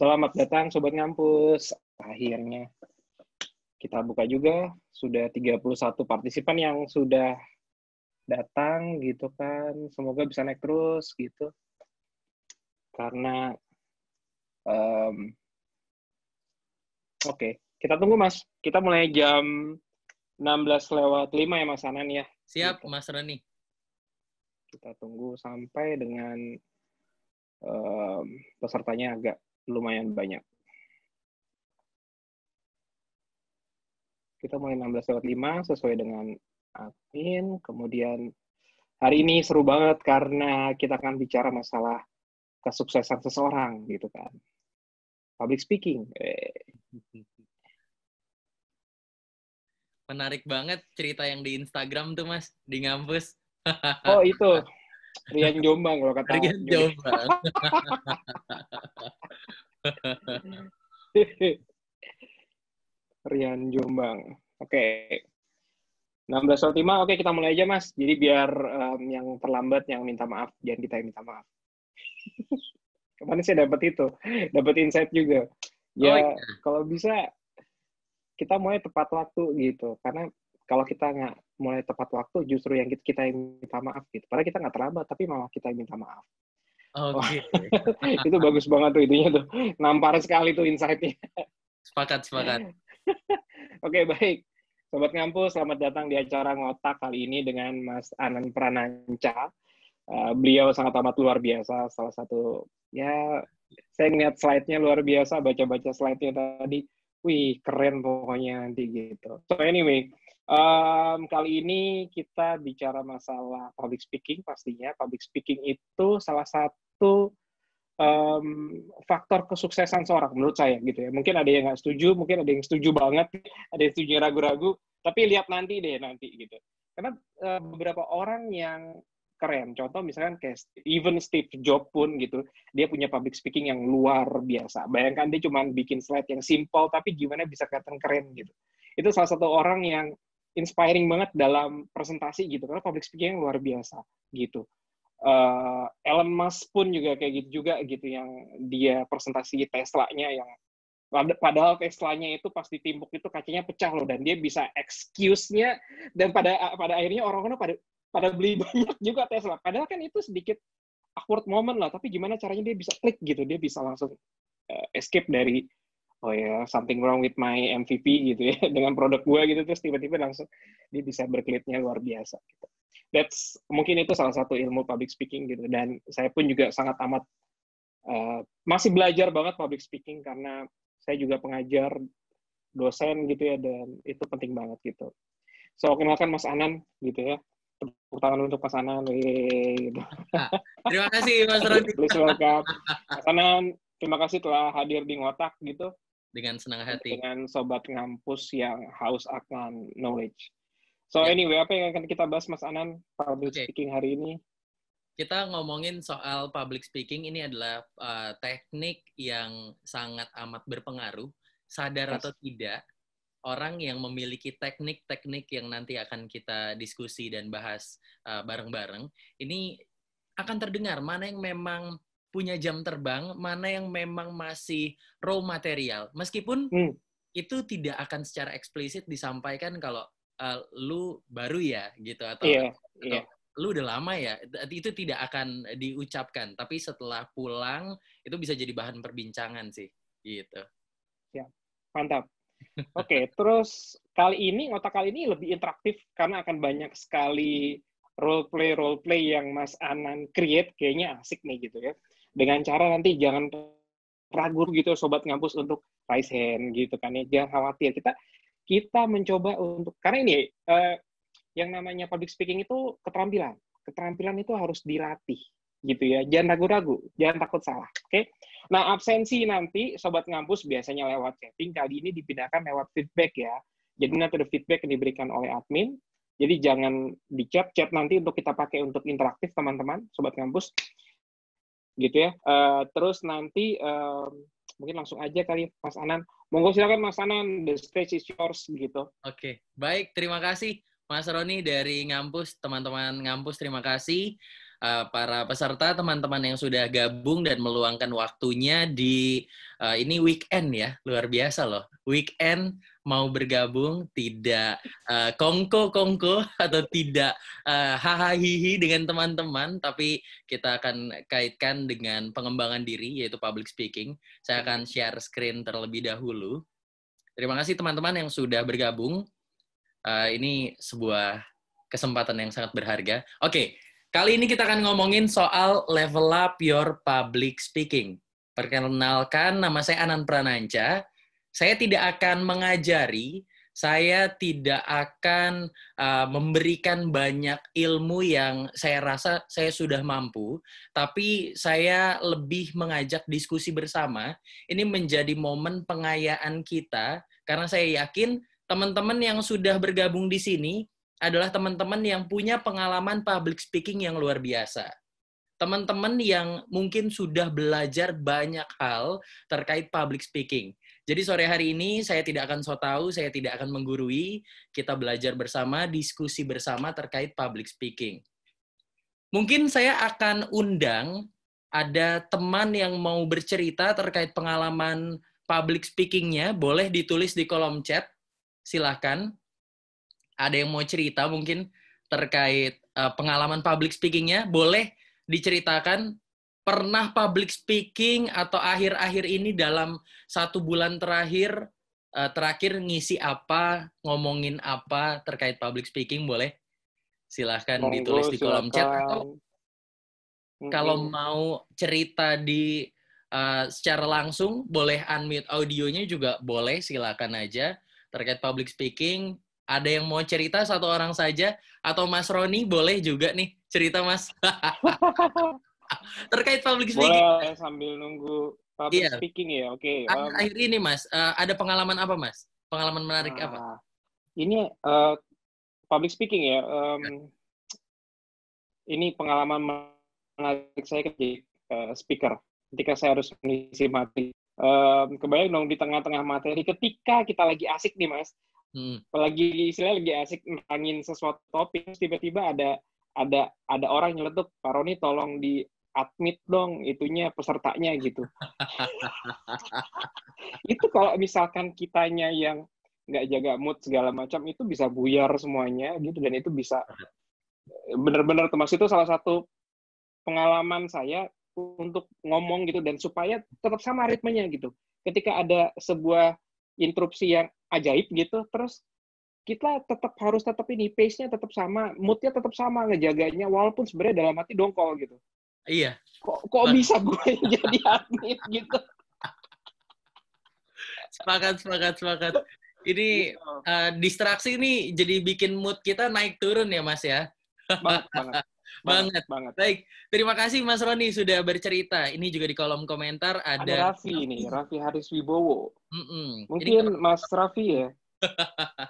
Selamat datang Sobat Ngampus. Akhirnya kita buka juga. Sudah 31 partisipan yang sudah datang gitu kan. Semoga bisa naik terus gitu. Karena um, oke, okay. kita tunggu Mas. Kita mulai jam 16 lewat 5 ya Mas Anan ya. Siap gitu. Mas Reni. Kita tunggu sampai dengan um, pesertanya agak lumayan banyak. Kita mulai 16.05 lewat sesuai dengan admin. Kemudian hari ini seru banget karena kita akan bicara masalah kesuksesan seseorang gitu kan. Public speaking. Eh. Menarik banget cerita yang di Instagram tuh mas, di ngampus. oh itu, Rian Jombang kalau kata Rian Jombang. Rian Jombang. Oke. Okay. 16.05, oke okay, kita mulai aja mas. Jadi biar um, yang terlambat, yang minta maaf, jangan kita yang minta maaf. Kemarin saya dapat itu, dapat insight juga. Ya, oh, iya. kalau bisa kita mulai tepat waktu gitu, karena kalau kita nggak mulai tepat waktu justru yang kita, kita yang minta maaf gitu padahal kita nggak terlambat tapi malah kita yang minta maaf Oke. Okay. itu bagus banget tuh itunya tuh. Nampar sekali tuh insightnya. Sepakat, sepakat. Oke, okay, baik. Sobat Ngampus, selamat datang di acara Ngotak kali ini dengan Mas Anan Prananca. Uh, beliau sangat amat luar biasa, salah satu, ya, saya ngeliat slide-nya luar biasa, baca-baca slide-nya tadi, wih, keren pokoknya nanti gitu. So anyway, Um, kali ini kita bicara masalah public speaking pastinya. Public speaking itu salah satu um, faktor kesuksesan seorang menurut saya gitu ya. Mungkin ada yang nggak setuju, mungkin ada yang setuju banget, ada yang setuju ragu-ragu. Tapi lihat nanti deh nanti gitu. Karena uh, beberapa orang yang keren. Contoh misalkan kayak even Steve Jobs pun gitu, dia punya public speaking yang luar biasa. Bayangkan dia cuma bikin slide yang simple, tapi gimana bisa kelihatan keren gitu. Itu salah satu orang yang inspiring banget dalam presentasi gitu karena public speaking yang luar biasa gitu. Uh, Elon Musk pun juga kayak gitu juga gitu yang dia presentasi Tesla-nya yang padahal Tesla-nya itu pas ditimpuk itu kacanya pecah loh dan dia bisa excuse-nya dan pada eh, pada akhirnya orang-orang pada pada beli banyak juga Tesla. Padahal kan itu sedikit awkward moment lah, tapi gimana caranya dia bisa klik gitu, dia bisa langsung uh, escape dari oh ya something wrong with my MVP gitu ya dengan produk gue gitu terus tiba-tiba langsung dia bisa berkelitnya luar biasa gitu. That's mungkin itu salah satu ilmu public speaking gitu dan saya pun juga sangat amat uh, masih belajar banget public speaking karena saya juga pengajar dosen gitu ya dan itu penting banget gitu. So kenalkan Mas Anan gitu ya. Tepuk tangan untuk Mas Anan. Gitu. Ah, terima kasih Mas Rodi. Please welcome. Mas Anan, terima kasih telah hadir di Ngotak gitu dengan senang hati dengan sobat ngampus yang haus akan knowledge. So yeah. anyway, apa yang akan kita bahas Mas Anan public okay. speaking hari ini? Kita ngomongin soal public speaking ini adalah uh, teknik yang sangat amat berpengaruh sadar yes. atau tidak orang yang memiliki teknik-teknik yang nanti akan kita diskusi dan bahas eh, bareng-bareng uh, bareng -bareng, ini akan terdengar mana yang memang punya jam terbang, mana yang memang masih raw material. Meskipun hmm. itu tidak akan secara eksplisit disampaikan kalau uh, lu baru ya gitu atau, yeah, atau yeah. lu udah lama ya. Itu tidak akan diucapkan, tapi setelah pulang itu bisa jadi bahan perbincangan sih gitu. Ya, mantap. Oke, okay, terus kali ini otak kali ini lebih interaktif karena akan banyak sekali role play role play yang Mas Anan create kayaknya asik nih gitu ya dengan cara nanti jangan ragu gitu sobat ngampus untuk raise hand gitu kan ya jangan khawatir kita kita mencoba untuk karena ini eh, yang namanya public speaking itu keterampilan keterampilan itu harus dilatih gitu ya jangan ragu-ragu jangan takut salah oke okay? nah absensi nanti sobat ngampus biasanya lewat chatting kali ini dipindahkan lewat feedback ya jadi nanti ada feedback yang diberikan oleh admin jadi jangan di chat chat nanti untuk kita pakai untuk interaktif teman-teman sobat ngampus gitu ya. Uh, terus nanti uh, mungkin langsung aja kali Mas Anan. Monggo silakan Mas Anan, the stage is yours gitu. Oke, okay. baik terima kasih Mas Roni dari ngampus, teman-teman ngampus terima kasih uh, para peserta teman-teman yang sudah gabung dan meluangkan waktunya di uh, ini weekend ya luar biasa loh weekend mau bergabung tidak uh, kongko kongko atau tidak uh, hahaha dengan teman-teman tapi kita akan kaitkan dengan pengembangan diri yaitu public speaking saya akan share screen terlebih dahulu terima kasih teman-teman yang sudah bergabung uh, ini sebuah kesempatan yang sangat berharga. Oke, okay, Kali ini kita akan ngomongin soal level up your public speaking. Perkenalkan, nama saya Anan Prananca. Saya tidak akan mengajari, saya tidak akan uh, memberikan banyak ilmu yang saya rasa saya sudah mampu, tapi saya lebih mengajak diskusi bersama. Ini menjadi momen pengayaan kita, karena saya yakin teman-teman yang sudah bergabung di sini adalah teman-teman yang punya pengalaman public speaking yang luar biasa. Teman-teman yang mungkin sudah belajar banyak hal terkait public speaking. Jadi sore hari ini saya tidak akan so tahu, saya tidak akan menggurui, kita belajar bersama, diskusi bersama terkait public speaking. Mungkin saya akan undang ada teman yang mau bercerita terkait pengalaman public speaking-nya, boleh ditulis di kolom chat. Silahkan ada yang mau cerita mungkin terkait uh, pengalaman public speakingnya, boleh diceritakan pernah public speaking atau akhir-akhir ini dalam satu bulan terakhir uh, terakhir ngisi apa, ngomongin apa terkait public speaking boleh? Silahkan Monggo, ditulis di kolom silakan. chat atau mm-hmm. kalau mau cerita di uh, secara langsung boleh unmute audionya juga boleh silakan aja terkait public speaking ada yang mau cerita satu orang saja atau Mas Roni boleh juga nih cerita Mas. Terkait public speaking. Boleh sambil nunggu public iya. speaking ya. Oke. Okay. Um, Akhir ini Mas, uh, ada pengalaman apa Mas? Pengalaman menarik uh, apa? Ah, ini uh, public speaking ya. Um, ini pengalaman menarik saya ketika uh, speaker. Ketika saya harus mengisi materi um, kebayang dong di tengah-tengah materi ketika kita lagi asik nih mas Hmm. Apalagi istilahnya lagi asik nerangin sesuatu topik, tiba-tiba ada ada ada orang nyeletuk, Pak Roni tolong di admit dong itunya pesertanya gitu. itu kalau misalkan kitanya yang nggak jaga mood segala macam itu bisa buyar semuanya gitu dan itu bisa benar-benar termasuk itu salah satu pengalaman saya untuk ngomong gitu dan supaya tetap sama ritmenya gitu. Ketika ada sebuah interupsi yang ajaib gitu terus kita tetap harus tetap ini pace-nya tetap sama moodnya tetap sama ngejaganya walaupun sebenarnya dalam hati dongkol gitu iya kok kok Mas. Nah. bisa gue jadi admin gitu sepakat sepakat sepakat ini uh, distraksi ini jadi bikin mood kita naik turun ya mas ya banget, banget banget. banget. Baik, terima kasih Mas Roni sudah bercerita. Ini juga di kolom komentar ada, ada Raffi ini, Raffi Haris Wibowo. Mm -mm. Mungkin Jadi, Mas Raffi ya.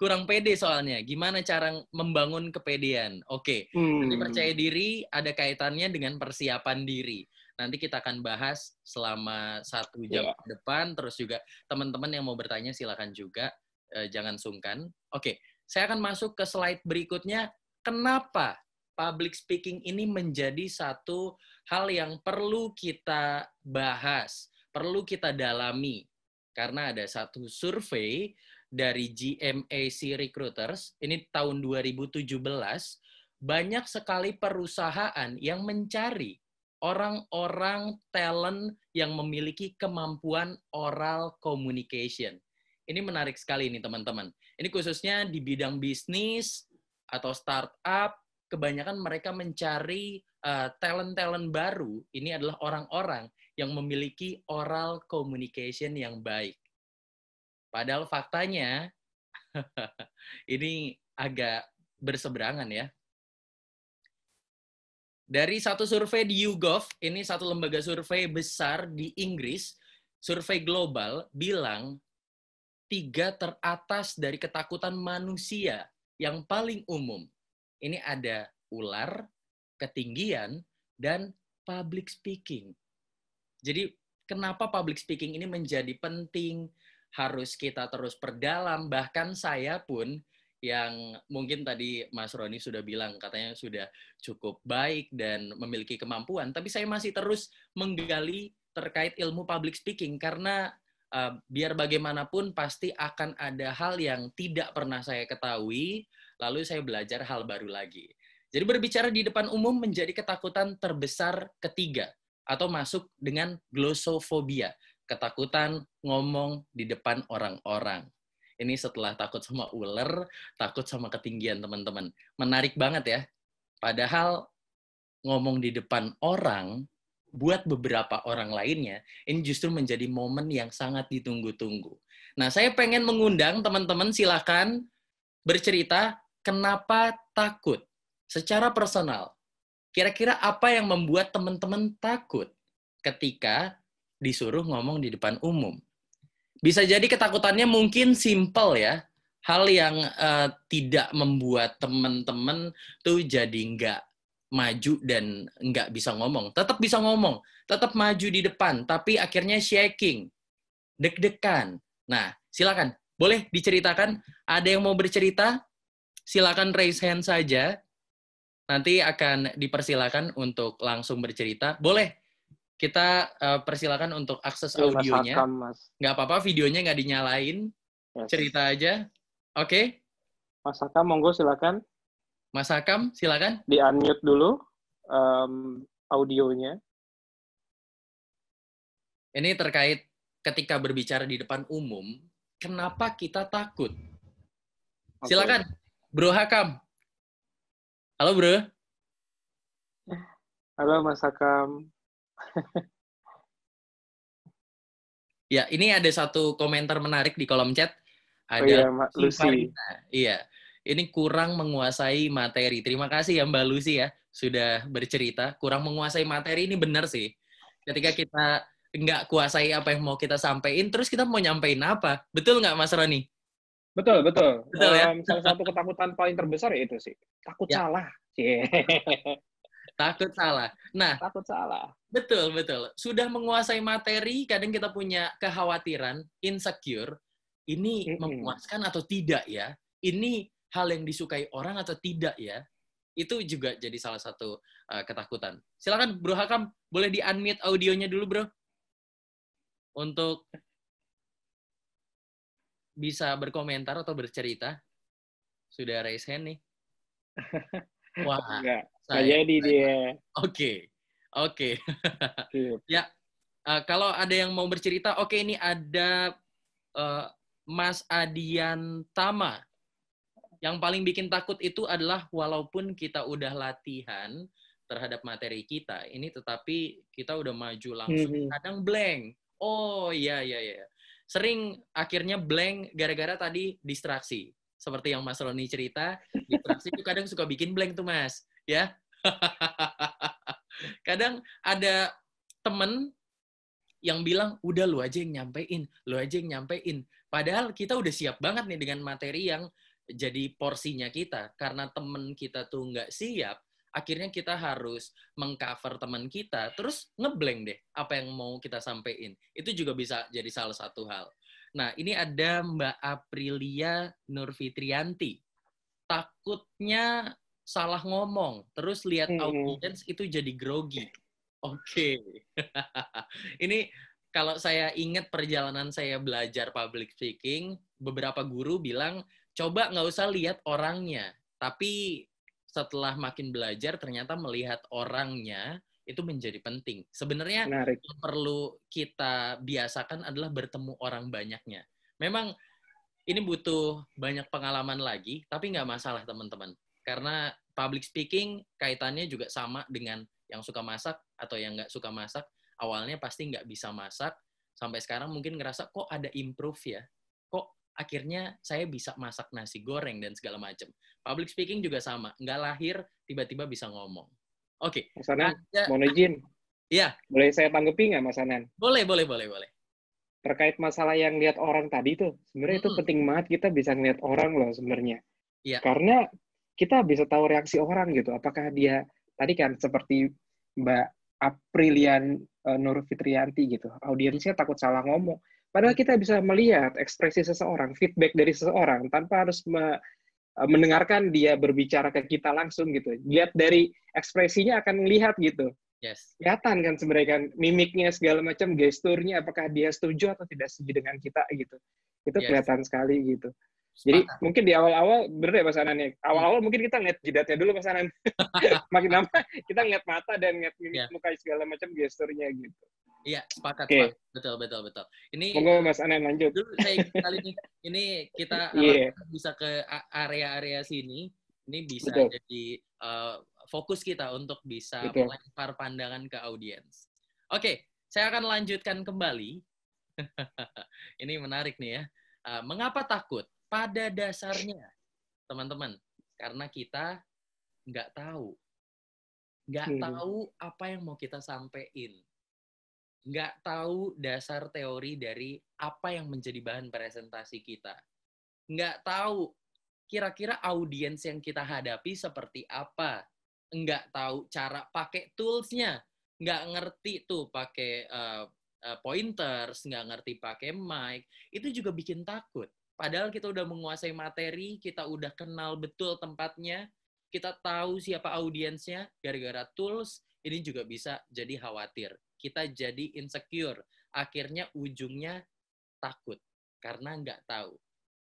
kurang pede soalnya. Gimana cara membangun kepedean? Oke, okay. hmm. Nanti percaya diri ada kaitannya dengan persiapan diri. Nanti kita akan bahas selama satu iya. jam yeah. depan. Terus juga teman-teman yang mau bertanya silakan juga, e, jangan sungkan. Oke, okay. saya akan masuk ke slide berikutnya. Kenapa public speaking ini menjadi satu hal yang perlu kita bahas, perlu kita dalami. Karena ada satu survei dari GMAC Recruiters, ini tahun 2017, banyak sekali perusahaan yang mencari orang-orang talent yang memiliki kemampuan oral communication. Ini menarik sekali nih teman-teman. Ini khususnya di bidang bisnis atau startup kebanyakan mereka mencari eh, talent-talent uh, baru ini adalah orang-orang yang memiliki oral communication yang baik. Padahal faktanya ini agak berseberangan ya. Dari satu survei di YouGov, ini satu lembaga survei besar di Inggris, survei global bilang tiga teratas dari ketakutan manusia yang paling umum ini ada ular, ketinggian, dan public speaking. Jadi kenapa public speaking ini menjadi penting, harus kita terus perdalam, bahkan saya pun yang mungkin tadi Mas Roni sudah bilang katanya sudah cukup baik dan memiliki kemampuan, tapi saya masih terus menggali terkait ilmu public speaking karena uh, biar bagaimanapun pasti akan ada hal yang tidak pernah saya ketahui, lalu saya belajar hal baru lagi. Jadi berbicara di depan umum menjadi ketakutan terbesar ketiga atau masuk dengan glosofobia, ketakutan ngomong di depan orang-orang. Ini setelah takut sama ular, takut sama ketinggian, teman-teman. Menarik banget ya. Padahal ngomong di depan orang buat beberapa orang lainnya, ini justru menjadi momen yang sangat ditunggu-tunggu. Nah, saya pengen mengundang teman-teman silakan bercerita kenapa takut? Secara personal, kira-kira apa yang membuat teman-teman takut ketika disuruh ngomong di depan umum? Bisa jadi ketakutannya mungkin simpel ya, hal yang uh, tidak membuat teman-teman tuh jadi nggak maju dan nggak bisa ngomong. Tetap bisa ngomong, tetap maju di depan, tapi akhirnya shaking, deg-degan. Nah, silakan. Boleh diceritakan? Ada yang mau bercerita? silakan raise hand saja. Nanti akan dipersilakan untuk langsung bercerita. Boleh kita uh, persilakan untuk akses ya, audionya. Nggak apa-apa, videonya nggak dinyalain. Yes. Cerita aja. Oke. Okay? Mas Hakam, monggo silakan. Mas Hakam, silakan. Di unmute dulu um, audionya. Ini terkait ketika berbicara di depan umum, kenapa kita takut? Okay. Silakan, Bro Hakam. Halo, Bro. Halo, Mas Hakam. ya, ini ada satu komentar menarik di kolom chat. Oh ada oh iya, Mbak Lucy. Iya. Ini kurang menguasai materi. Terima kasih ya Mbak Lucy ya sudah bercerita. Kurang menguasai materi ini benar sih. Ketika kita nggak kuasai apa yang mau kita sampaikan, terus kita mau nyampein apa? Betul nggak Mas Roni? Betul, betul. Betul um, Salah satu ketakutan paling terbesar ya itu sih. Takut ya. salah. Yeah. Takut salah. Nah, takut salah. Betul, betul. Sudah menguasai materi, kadang kita punya kekhawatiran, insecure, ini memuaskan atau tidak ya? Ini hal yang disukai orang atau tidak ya? Itu juga jadi salah satu uh, ketakutan. Silakan Bro Hakam, boleh di-unmute audionya dulu, Bro. Untuk bisa berkomentar atau bercerita? Sudah raise hand nih. Wah, enggak. Saya, jadi dia. Oke. Oke. ya. Uh, kalau ada yang mau bercerita, oke okay, ini ada uh, Mas Adian Tama. Yang paling bikin takut itu adalah walaupun kita udah latihan terhadap materi kita, ini tetapi kita udah maju langsung hmm. kadang blank. Oh iya iya iya sering akhirnya blank gara-gara tadi distraksi. Seperti yang Mas Roni cerita, distraksi itu kadang suka bikin blank tuh Mas, ya. kadang ada temen yang bilang udah lu aja yang nyampein, lu aja yang nyampein. Padahal kita udah siap banget nih dengan materi yang jadi porsinya kita. Karena temen kita tuh nggak siap, akhirnya kita harus mengcover teman kita terus ngeblank deh apa yang mau kita sampaikan itu juga bisa jadi salah satu hal nah ini ada Mbak Aprilia Nurfitrianti takutnya salah ngomong terus lihat mm -hmm. audience itu jadi grogi oke okay. ini kalau saya ingat perjalanan saya belajar public speaking beberapa guru bilang coba nggak usah lihat orangnya tapi setelah makin belajar ternyata melihat orangnya itu menjadi penting. Sebenarnya Menarik. yang perlu kita biasakan adalah bertemu orang banyaknya. Memang ini butuh banyak pengalaman lagi, tapi nggak masalah teman-teman. Karena public speaking kaitannya juga sama dengan yang suka masak atau yang nggak suka masak. Awalnya pasti nggak bisa masak, sampai sekarang mungkin ngerasa kok ada improve ya akhirnya saya bisa masak nasi goreng dan segala macam. Public speaking juga sama, nggak lahir tiba-tiba bisa ngomong. Oke. Okay. Mas Anan, Ada... mohon izin. Iya. Boleh saya tanggapi nggak Mas Anan? Boleh, boleh, boleh, boleh. Terkait masalah yang lihat orang tadi tuh, sebenarnya hmm. itu penting banget kita bisa ngeliat orang loh sebenarnya. Iya. Karena kita bisa tahu reaksi orang gitu. Apakah dia tadi kan seperti Mbak Aprilian uh, Nur Fitrianti gitu. Audiensnya takut salah ngomong. Padahal kita bisa melihat ekspresi seseorang, feedback dari seseorang tanpa harus me e, mendengarkan dia berbicara ke kita langsung gitu. Lihat dari ekspresinya akan melihat gitu. Yes. Kelihatan kan sebenarnya kan mimiknya segala macam gesturnya apakah dia setuju atau tidak setuju dengan kita gitu. Itu yes. kelihatan sekali gitu. Jadi mungkin di awal-awal bener ya Mas ya. Awal-awal mungkin kita ngeliat jidatnya dulu Mas Anan. Makin lama kita ngeliat mata dan ngeliat yeah. muka segala macam gesturnya gitu. Iya, sepakat okay. Pak. Betul, betul, betul. Ini Monggo Mas Anan lanjut. Dulu saya kali ini, ini kita yeah. bisa ke area-area sini. Ini bisa betul. jadi uh, fokus kita untuk bisa betul. melempar pandangan ke audiens. Oke, okay, saya akan lanjutkan kembali. ini menarik nih ya. Uh, mengapa takut? pada dasarnya, teman-teman, karena kita nggak tahu. Nggak hmm. tahu apa yang mau kita sampein. Nggak tahu dasar teori dari apa yang menjadi bahan presentasi kita. Nggak tahu kira-kira audiens yang kita hadapi seperti apa. Nggak tahu cara pakai toolsnya. Nggak ngerti tuh pakai uh, pointers, nggak ngerti pakai mic. Itu juga bikin takut Padahal kita udah menguasai materi, kita udah kenal betul tempatnya, kita tahu siapa audiensnya, gara-gara tools ini juga bisa jadi khawatir. Kita jadi insecure. Akhirnya ujungnya takut karena nggak tahu.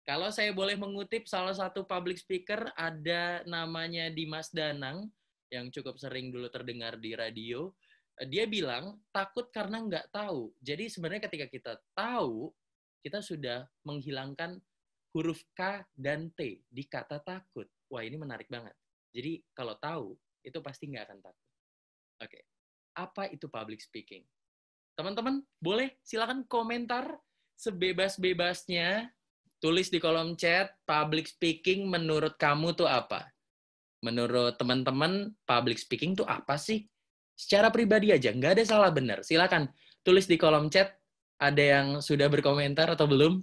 Kalau saya boleh mengutip salah satu public speaker ada namanya Dimas Danang yang cukup sering dulu terdengar di radio. Dia bilang takut karena nggak tahu. Jadi sebenarnya ketika kita tahu kita sudah menghilangkan huruf K dan T di kata takut. Wah, ini menarik banget. Jadi, kalau tahu, itu pasti nggak akan takut. Oke, okay. apa itu public speaking? Teman-teman, boleh silakan komentar sebebas-bebasnya. Tulis di kolom chat, public speaking menurut kamu tuh apa? Menurut teman-teman, public speaking tuh apa sih? Secara pribadi aja, nggak ada salah benar. Silakan tulis di kolom chat ada yang sudah berkomentar atau belum,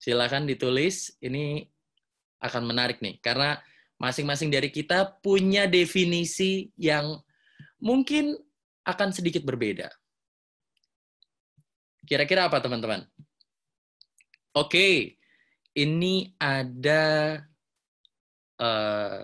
silakan ditulis. Ini akan menarik nih, karena masing-masing dari kita punya definisi yang mungkin akan sedikit berbeda. Kira-kira apa, teman-teman? Oke, ini ada uh,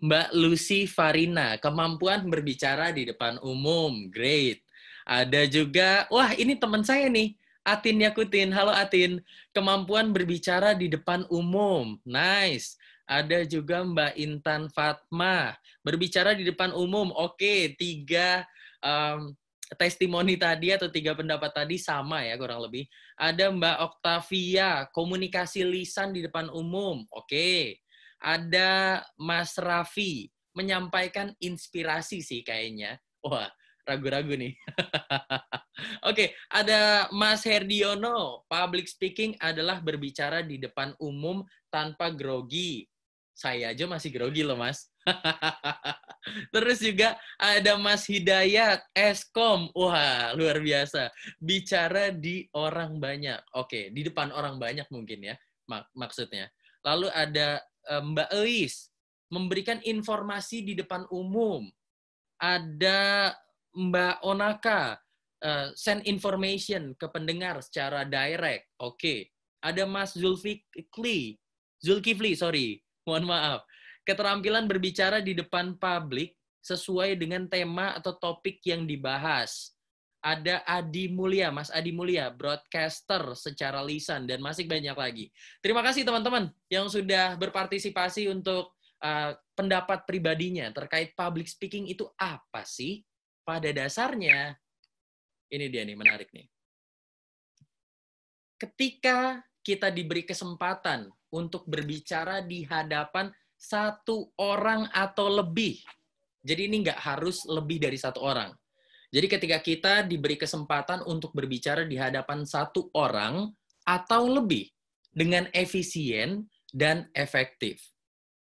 Mbak Lucy Farina, kemampuan berbicara di depan umum, great. Ada juga, wah ini teman saya nih, Atin Yakutin. Halo Atin, kemampuan berbicara di depan umum. Nice. Ada juga Mbak Intan Fatma, berbicara di depan umum. Oke, tiga um, testimoni tadi atau tiga pendapat tadi sama ya kurang lebih. Ada Mbak Octavia komunikasi lisan di depan umum. Oke. Ada Mas Raffi, menyampaikan inspirasi sih kayaknya. Wah, ragu-ragu nih. Oke, okay, ada Mas Herdiono. Public speaking adalah berbicara di depan umum tanpa grogi. Saya aja masih grogi loh, Mas. Terus juga ada Mas Hidayat, Eskom. Wah, luar biasa. Bicara di orang banyak. Oke, okay, di depan orang banyak mungkin ya mak maksudnya. Lalu ada eh, Mbak Elis, memberikan informasi di depan umum. Ada Mbak Onaka uh, send information ke pendengar secara direct. Oke. Okay. Ada Mas Zulfikli. Zulkifli, sorry. Mohon maaf. Keterampilan berbicara di depan publik sesuai dengan tema atau topik yang dibahas. Ada Adi Mulia, Mas Adi Mulia, broadcaster secara lisan, dan masih banyak lagi. Terima kasih teman-teman yang sudah berpartisipasi untuk uh, pendapat pribadinya terkait public speaking itu apa sih? pada dasarnya ini dia nih menarik nih. Ketika kita diberi kesempatan untuk berbicara di hadapan satu orang atau lebih. Jadi ini nggak harus lebih dari satu orang. Jadi ketika kita diberi kesempatan untuk berbicara di hadapan satu orang atau lebih dengan efisien dan efektif.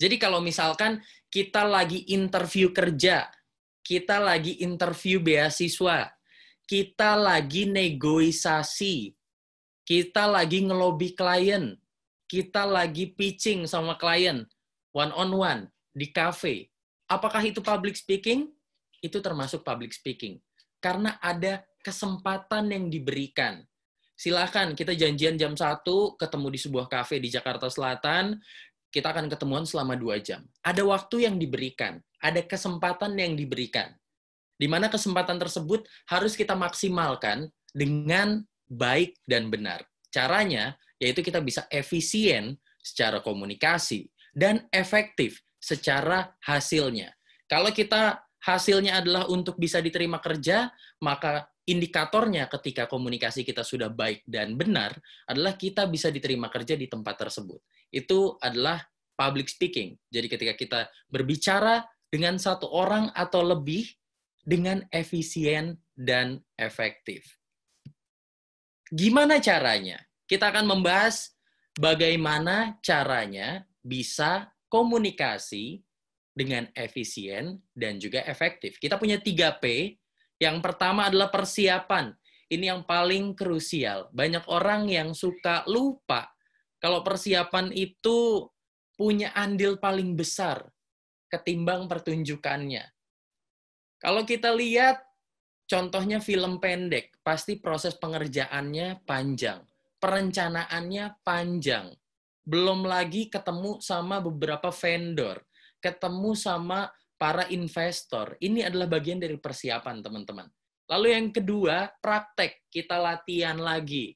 Jadi kalau misalkan kita lagi interview kerja kita lagi interview beasiswa, kita lagi negosiasi, kita lagi ngelobi klien, kita lagi pitching sama klien, one on one, di cafe. Apakah itu public speaking? Itu termasuk public speaking. Karena ada kesempatan yang diberikan. Silahkan kita janjian jam 1, ketemu di sebuah cafe di Jakarta Selatan, kita akan ketemuan selama dua jam. Ada waktu yang diberikan ada kesempatan yang diberikan. Di mana kesempatan tersebut harus kita maksimalkan dengan baik dan benar. Caranya yaitu kita bisa efisien secara komunikasi dan efektif secara hasilnya. Kalau kita hasilnya adalah untuk bisa diterima kerja, maka indikatornya ketika komunikasi kita sudah baik dan benar adalah kita bisa diterima kerja di tempat tersebut. Itu adalah public speaking. Jadi ketika kita berbicara, dengan satu orang atau lebih dengan efisien dan efektif. Gimana caranya? Kita akan membahas bagaimana caranya bisa komunikasi dengan efisien dan juga efektif. Kita punya 3P. Yang pertama adalah persiapan. Ini yang paling krusial. Banyak orang yang suka lupa kalau persiapan itu punya andil paling besar ketimbang pertunjukannya. Kalau kita lihat contohnya film pendek, pasti proses pengerjaannya panjang, perencanaannya panjang. Belum lagi ketemu sama beberapa vendor, ketemu sama para investor. Ini adalah bagian dari persiapan, teman-teman. Lalu yang kedua, praktek. Kita latihan lagi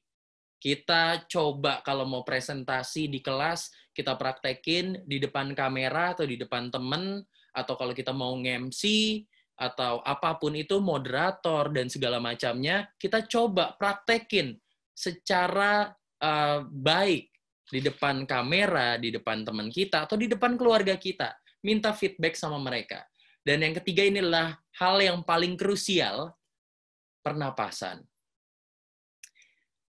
kita coba kalau mau presentasi di kelas, kita praktekin di depan kamera atau di depan temen, atau kalau kita mau ngemsi atau apapun itu, moderator, dan segala macamnya, kita coba praktekin secara uh, baik di depan kamera, di depan teman kita, atau di depan keluarga kita. Minta feedback sama mereka. Dan yang ketiga inilah hal yang paling krusial, pernapasan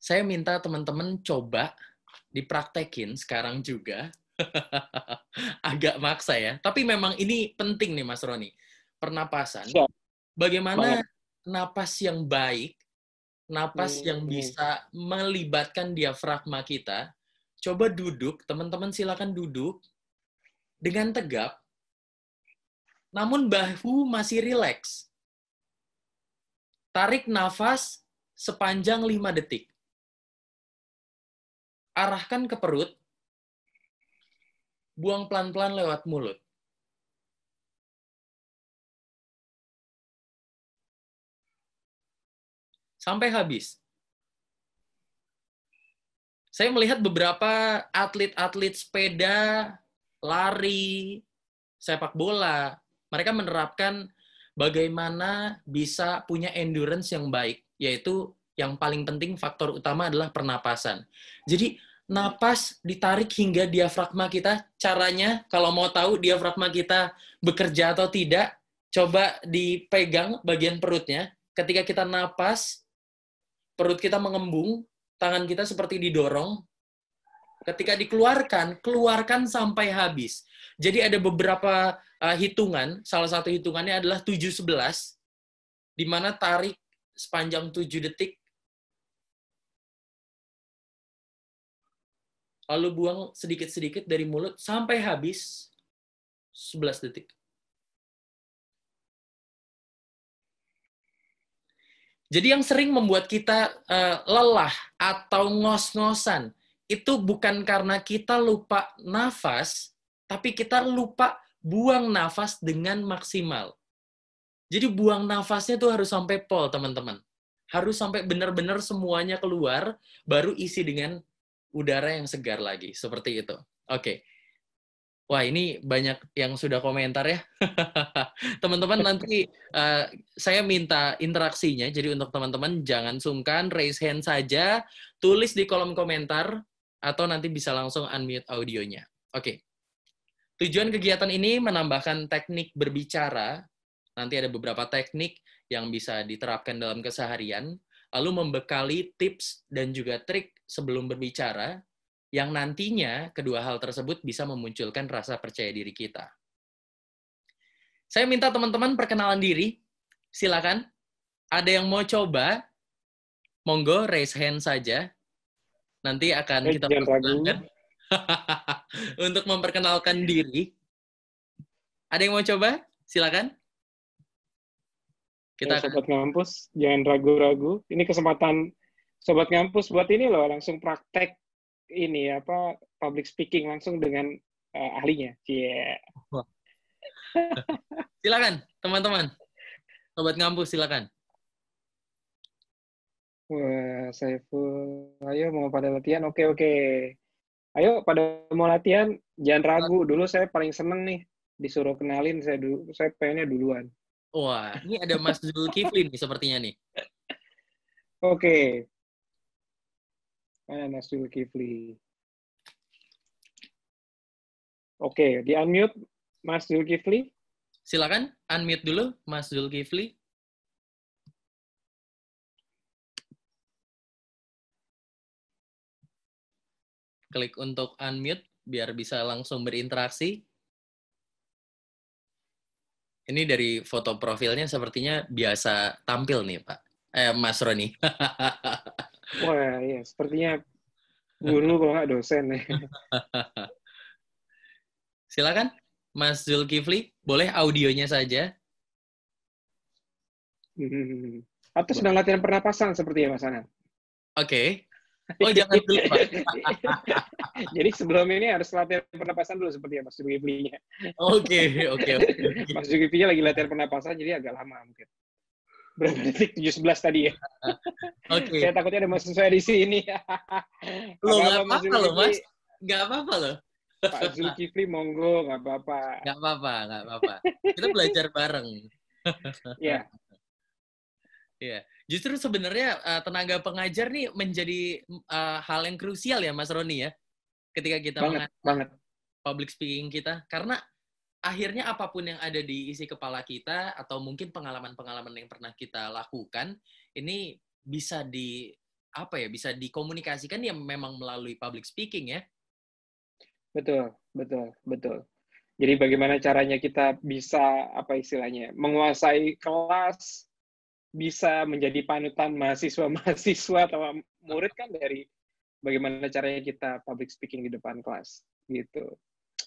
saya minta teman-teman coba dipraktekin sekarang juga. Agak maksa ya. Tapi memang ini penting nih Mas Roni. Pernapasan. Bagaimana napas yang baik, napas hmm, yang hmm. bisa melibatkan diafragma kita. Coba duduk, teman-teman silakan duduk dengan tegap. Namun bahu masih rileks. Tarik nafas sepanjang 5 detik arahkan ke perut, buang pelan-pelan lewat mulut. Sampai habis. Saya melihat beberapa atlet-atlet sepeda, lari, sepak bola, mereka menerapkan bagaimana bisa punya endurance yang baik, yaitu yang paling penting faktor utama adalah pernapasan. Jadi napas ditarik hingga diafragma kita. Caranya kalau mau tahu diafragma kita bekerja atau tidak, coba dipegang bagian perutnya. Ketika kita napas, perut kita mengembung, tangan kita seperti didorong. Ketika dikeluarkan, keluarkan sampai habis. Jadi ada beberapa uh, hitungan, salah satu hitungannya adalah 7-11, di mana tarik sepanjang 7 detik, lalu buang sedikit-sedikit dari mulut sampai habis 11 detik. Jadi yang sering membuat kita uh, lelah atau ngos-ngosan itu bukan karena kita lupa nafas, tapi kita lupa buang nafas dengan maksimal. Jadi buang nafasnya tuh harus sampai pol, teman-teman. Harus sampai benar-benar semuanya keluar, baru isi dengan udara yang segar lagi seperti itu. Oke. Okay. Wah, ini banyak yang sudah komentar ya. teman-teman nanti uh, saya minta interaksinya. Jadi untuk teman-teman jangan sungkan, raise hand saja, tulis di kolom komentar atau nanti bisa langsung unmute audionya. Oke. Okay. Tujuan kegiatan ini menambahkan teknik berbicara. Nanti ada beberapa teknik yang bisa diterapkan dalam keseharian, lalu membekali tips dan juga trik sebelum berbicara yang nantinya kedua hal tersebut bisa memunculkan rasa percaya diri kita. Saya minta teman-teman perkenalan diri. Silakan. Ada yang mau coba? Monggo raise hand saja. Nanti akan kita perkenalkan. Untuk memperkenalkan diri. Ada yang mau coba? Silakan. Kita ya, sobat kampus, jangan ragu-ragu. Ini kesempatan sobat ngampus buat ini loh langsung praktek ini apa public speaking langsung dengan uh, ahlinya. Yeah. silakan teman-teman. Sobat ngampus silakan. Wah, Saiful, ayo mau pada latihan. Oke, oke. Ayo pada mau latihan, jangan ragu. Dulu saya paling seneng nih disuruh kenalin saya dulu saya pengennya duluan. Wah, ini ada Mas Zulkifli nih sepertinya nih. Oke. Mana ah, Nasrul Kifli? Oke, okay, di unmute Mas Zulkifli. Silakan unmute dulu Mas Zulkifli. Klik untuk unmute biar bisa langsung berinteraksi. Ini dari foto profilnya sepertinya biasa tampil nih, Pak eh, Mas Roni. Wah, ya, sepertinya guru kalau nggak dosen. Ya. Silakan, Mas Zulkifli, boleh audionya saja. Hmm. Atau sedang latihan pernapasan sepertinya, Mas Anan. Oke. Okay. Oh, jangan dulu, Pak. Jadi sebelum ini harus latihan pernapasan dulu sepertinya Mas Zulkifli-nya. Oke, oke. Mas Zulkifli-nya lagi latihan pernapasan, jadi agak lama mungkin berarti tujuh sebelas tadi ya. Oke. Okay. saya takutnya ada masuk saya di sini. lo nggak apa-apa lo mas, Gak apa-apa lo. Pak Zulkifli monggo nggak apa-apa. Nggak apa-apa, nggak apa-apa. Kita belajar bareng. Iya. yeah. Iya. Justru sebenarnya eh, tenaga pengajar nih menjadi eh, hal yang krusial ya Mas Roni ya. Ketika kita banget, banget. public speaking kita karena akhirnya apapun yang ada di isi kepala kita atau mungkin pengalaman-pengalaman yang pernah kita lakukan ini bisa di apa ya bisa dikomunikasikan ya memang melalui public speaking ya betul betul betul jadi bagaimana caranya kita bisa apa istilahnya menguasai kelas bisa menjadi panutan mahasiswa-mahasiswa atau murid kan dari bagaimana caranya kita public speaking di depan kelas gitu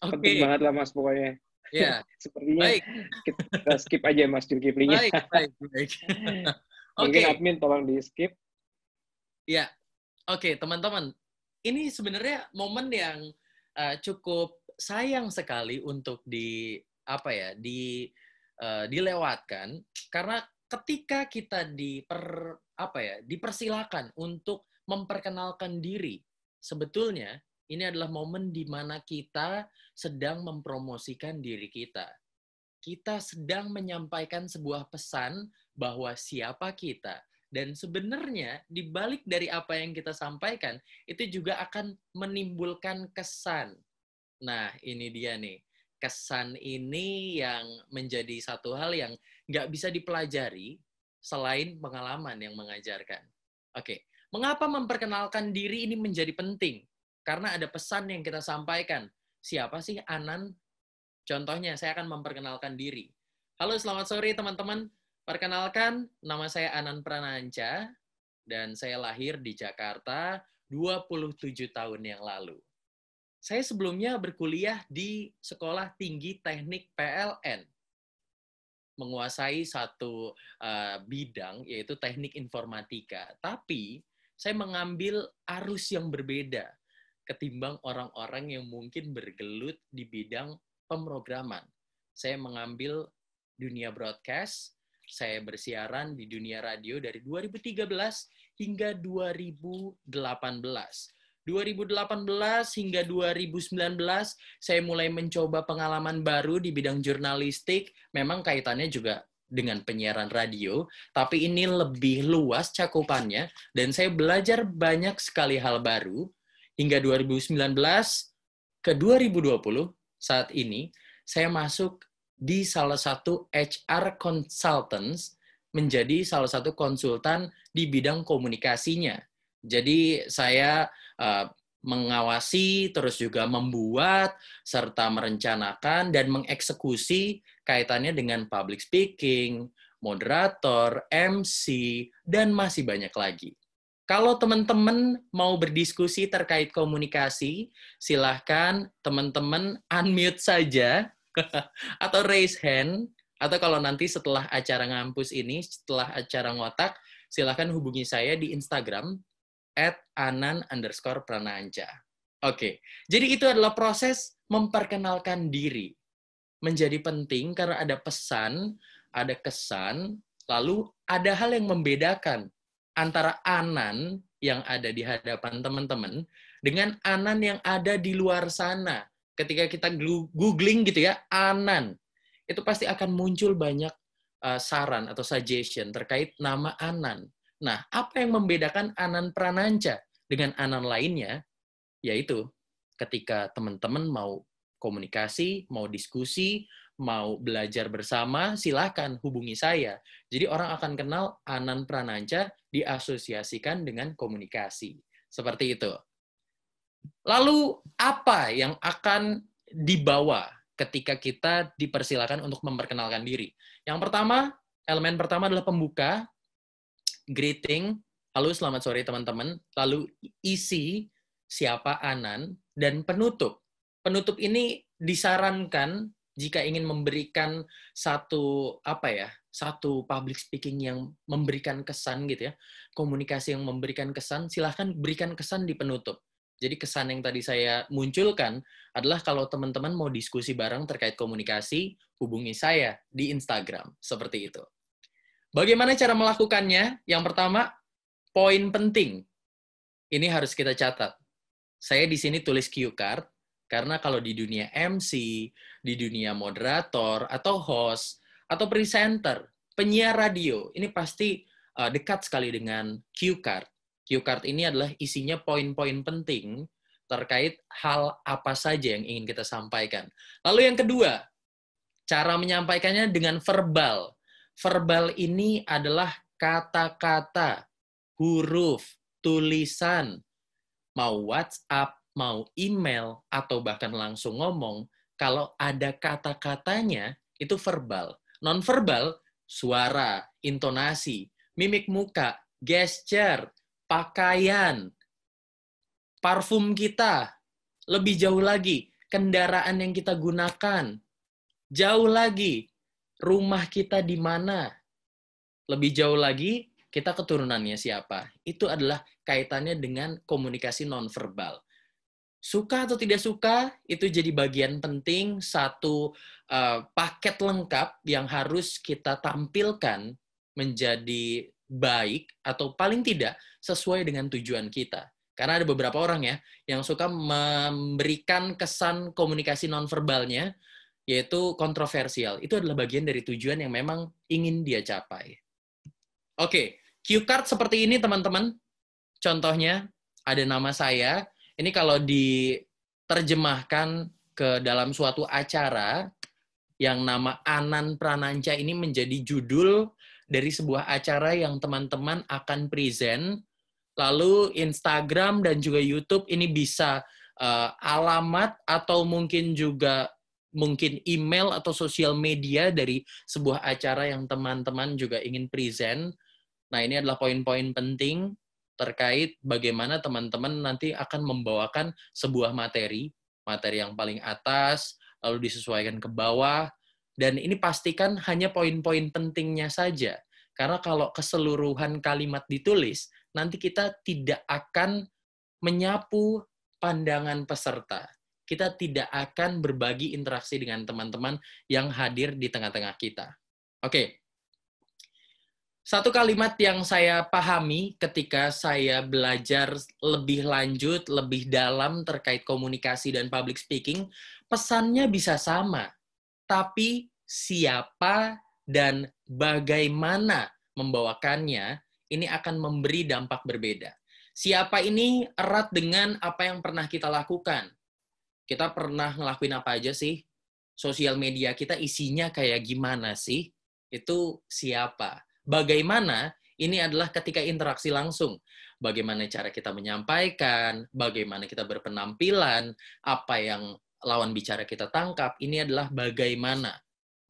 okay. penting banget lah mas pokoknya Ya. Sepertinya baik. kita eh, skip aja Mas Zulkiflinya. Baik, baik, baik. Mungkin okay. admin tolong di skip. Ya, oke okay, teman-teman. Ini sebenarnya momen yang uh, cukup sayang sekali untuk di apa ya di uh, dilewatkan karena ketika kita di per apa ya dipersilakan untuk memperkenalkan diri sebetulnya ini adalah momen di mana kita sedang mempromosikan diri kita. Kita sedang menyampaikan sebuah pesan bahwa siapa kita. Dan sebenarnya di balik dari apa yang kita sampaikan, itu juga akan menimbulkan kesan. Nah, ini dia nih. Kesan ini yang menjadi satu hal yang nggak bisa dipelajari selain pengalaman yang mengajarkan. Oke, mengapa memperkenalkan diri ini menjadi penting? Karena ada pesan yang kita sampaikan. Siapa sih Anan? Contohnya, saya akan memperkenalkan diri. Halo, selamat sore teman-teman. Perkenalkan, nama saya Anan Prananca dan saya lahir di Jakarta 27 tahun yang lalu. Saya sebelumnya berkuliah di Sekolah Tinggi Teknik PLN, menguasai satu uh, bidang yaitu teknik informatika. Tapi saya mengambil arus yang berbeda ketimbang orang-orang yang mungkin bergelut di bidang pemrograman. Saya mengambil dunia broadcast, saya bersiaran di dunia radio dari 2013 hingga 2018. 2018 hingga 2019 saya mulai mencoba pengalaman baru di bidang jurnalistik. Memang kaitannya juga dengan penyiaran radio, tapi ini lebih luas cakupannya dan saya belajar banyak sekali hal baru hingga 2019 ke 2020 saat ini saya masuk di salah satu HR consultants menjadi salah satu konsultan di bidang komunikasinya. Jadi saya uh, mengawasi, terus juga membuat, serta merencanakan dan mengeksekusi kaitannya dengan public speaking, moderator, MC, dan masih banyak lagi. Kalau teman-teman mau berdiskusi terkait komunikasi, silahkan teman-teman unmute saja atau raise hand atau kalau nanti setelah acara ngampus ini, setelah acara ngotak, silahkan hubungi saya di Instagram at anan underscore prananja. Oke, jadi itu adalah proses memperkenalkan diri. Menjadi penting karena ada pesan, ada kesan, lalu ada hal yang membedakan antara Anan yang ada di hadapan teman-teman dengan Anan yang ada di luar sana. Ketika kita googling gitu ya, Anan, itu pasti akan muncul banyak eh, saran atau suggestion terkait nama Anan. Nah, apa yang membedakan Anan Prananca dengan Anan lainnya? Yaitu ketika teman-teman mau komunikasi, mau diskusi, mau belajar bersama, silahkan hubungi saya. Jadi orang akan kenal Anan Prananca diasosiasikan dengan komunikasi. Seperti itu. Lalu apa yang akan dibawa ketika kita dipersilakan untuk memperkenalkan diri? Yang pertama, elemen pertama adalah pembuka, greeting, lalu selamat sore teman-teman, lalu isi siapa Anan, dan penutup. Penutup ini disarankan jika ingin memberikan satu apa ya satu public speaking yang memberikan kesan gitu ya komunikasi yang memberikan kesan silahkan berikan kesan di penutup jadi kesan yang tadi saya munculkan adalah kalau teman-teman mau diskusi bareng terkait komunikasi hubungi saya di Instagram seperti itu bagaimana cara melakukannya yang pertama poin penting ini harus kita catat saya di sini tulis cue card karena kalau di dunia MC, di dunia moderator atau host atau presenter, penyiar radio, ini pasti uh, dekat sekali dengan cue card. Cue card ini adalah isinya poin-poin penting terkait hal apa saja yang ingin kita sampaikan. Lalu yang kedua, cara menyampaikannya dengan verbal. Verbal ini adalah kata-kata, huruf, tulisan, mau WhatsApp, mau email atau bahkan langsung ngomong, kalau ada kata-katanya itu verbal. Non-verbal, suara, intonasi, mimik muka, gesture, pakaian, parfum kita, lebih jauh lagi, kendaraan yang kita gunakan, jauh lagi, rumah kita di mana, lebih jauh lagi, kita keturunannya siapa. Itu adalah kaitannya dengan komunikasi nonverbal suka atau tidak suka itu jadi bagian penting satu uh, paket lengkap yang harus kita tampilkan menjadi baik atau paling tidak sesuai dengan tujuan kita. Karena ada beberapa orang ya yang suka memberikan kesan komunikasi nonverbalnya yaitu kontroversial. Itu adalah bagian dari tujuan yang memang ingin dia capai. Oke, okay. cue card seperti ini teman-teman. Contohnya ada nama saya, ini kalau diterjemahkan ke dalam suatu acara yang nama Anan Prananca ini menjadi judul dari sebuah acara yang teman-teman akan present. Lalu Instagram dan juga YouTube ini bisa uh, alamat atau mungkin juga mungkin email atau sosial media dari sebuah acara yang teman-teman juga ingin present. Nah, ini adalah poin-poin penting terkait bagaimana teman-teman nanti akan membawakan sebuah materi, materi yang paling atas, lalu disesuaikan ke bawah, dan ini pastikan hanya poin-poin pentingnya saja. Karena kalau keseluruhan kalimat ditulis, nanti kita tidak akan menyapu pandangan peserta. Kita tidak akan berbagi interaksi dengan teman-teman yang hadir di tengah-tengah kita. Oke, satu kalimat yang saya pahami ketika saya belajar lebih lanjut, lebih dalam terkait komunikasi dan public speaking, pesannya bisa sama, tapi siapa dan bagaimana membawakannya ini akan memberi dampak berbeda. Siapa ini erat dengan apa yang pernah kita lakukan. Kita pernah ngelakuin apa aja sih? Sosial media kita isinya kayak gimana sih? Itu siapa? Bagaimana ini adalah ketika interaksi langsung. Bagaimana cara kita menyampaikan, bagaimana kita berpenampilan, apa yang lawan bicara kita tangkap, ini adalah bagaimana.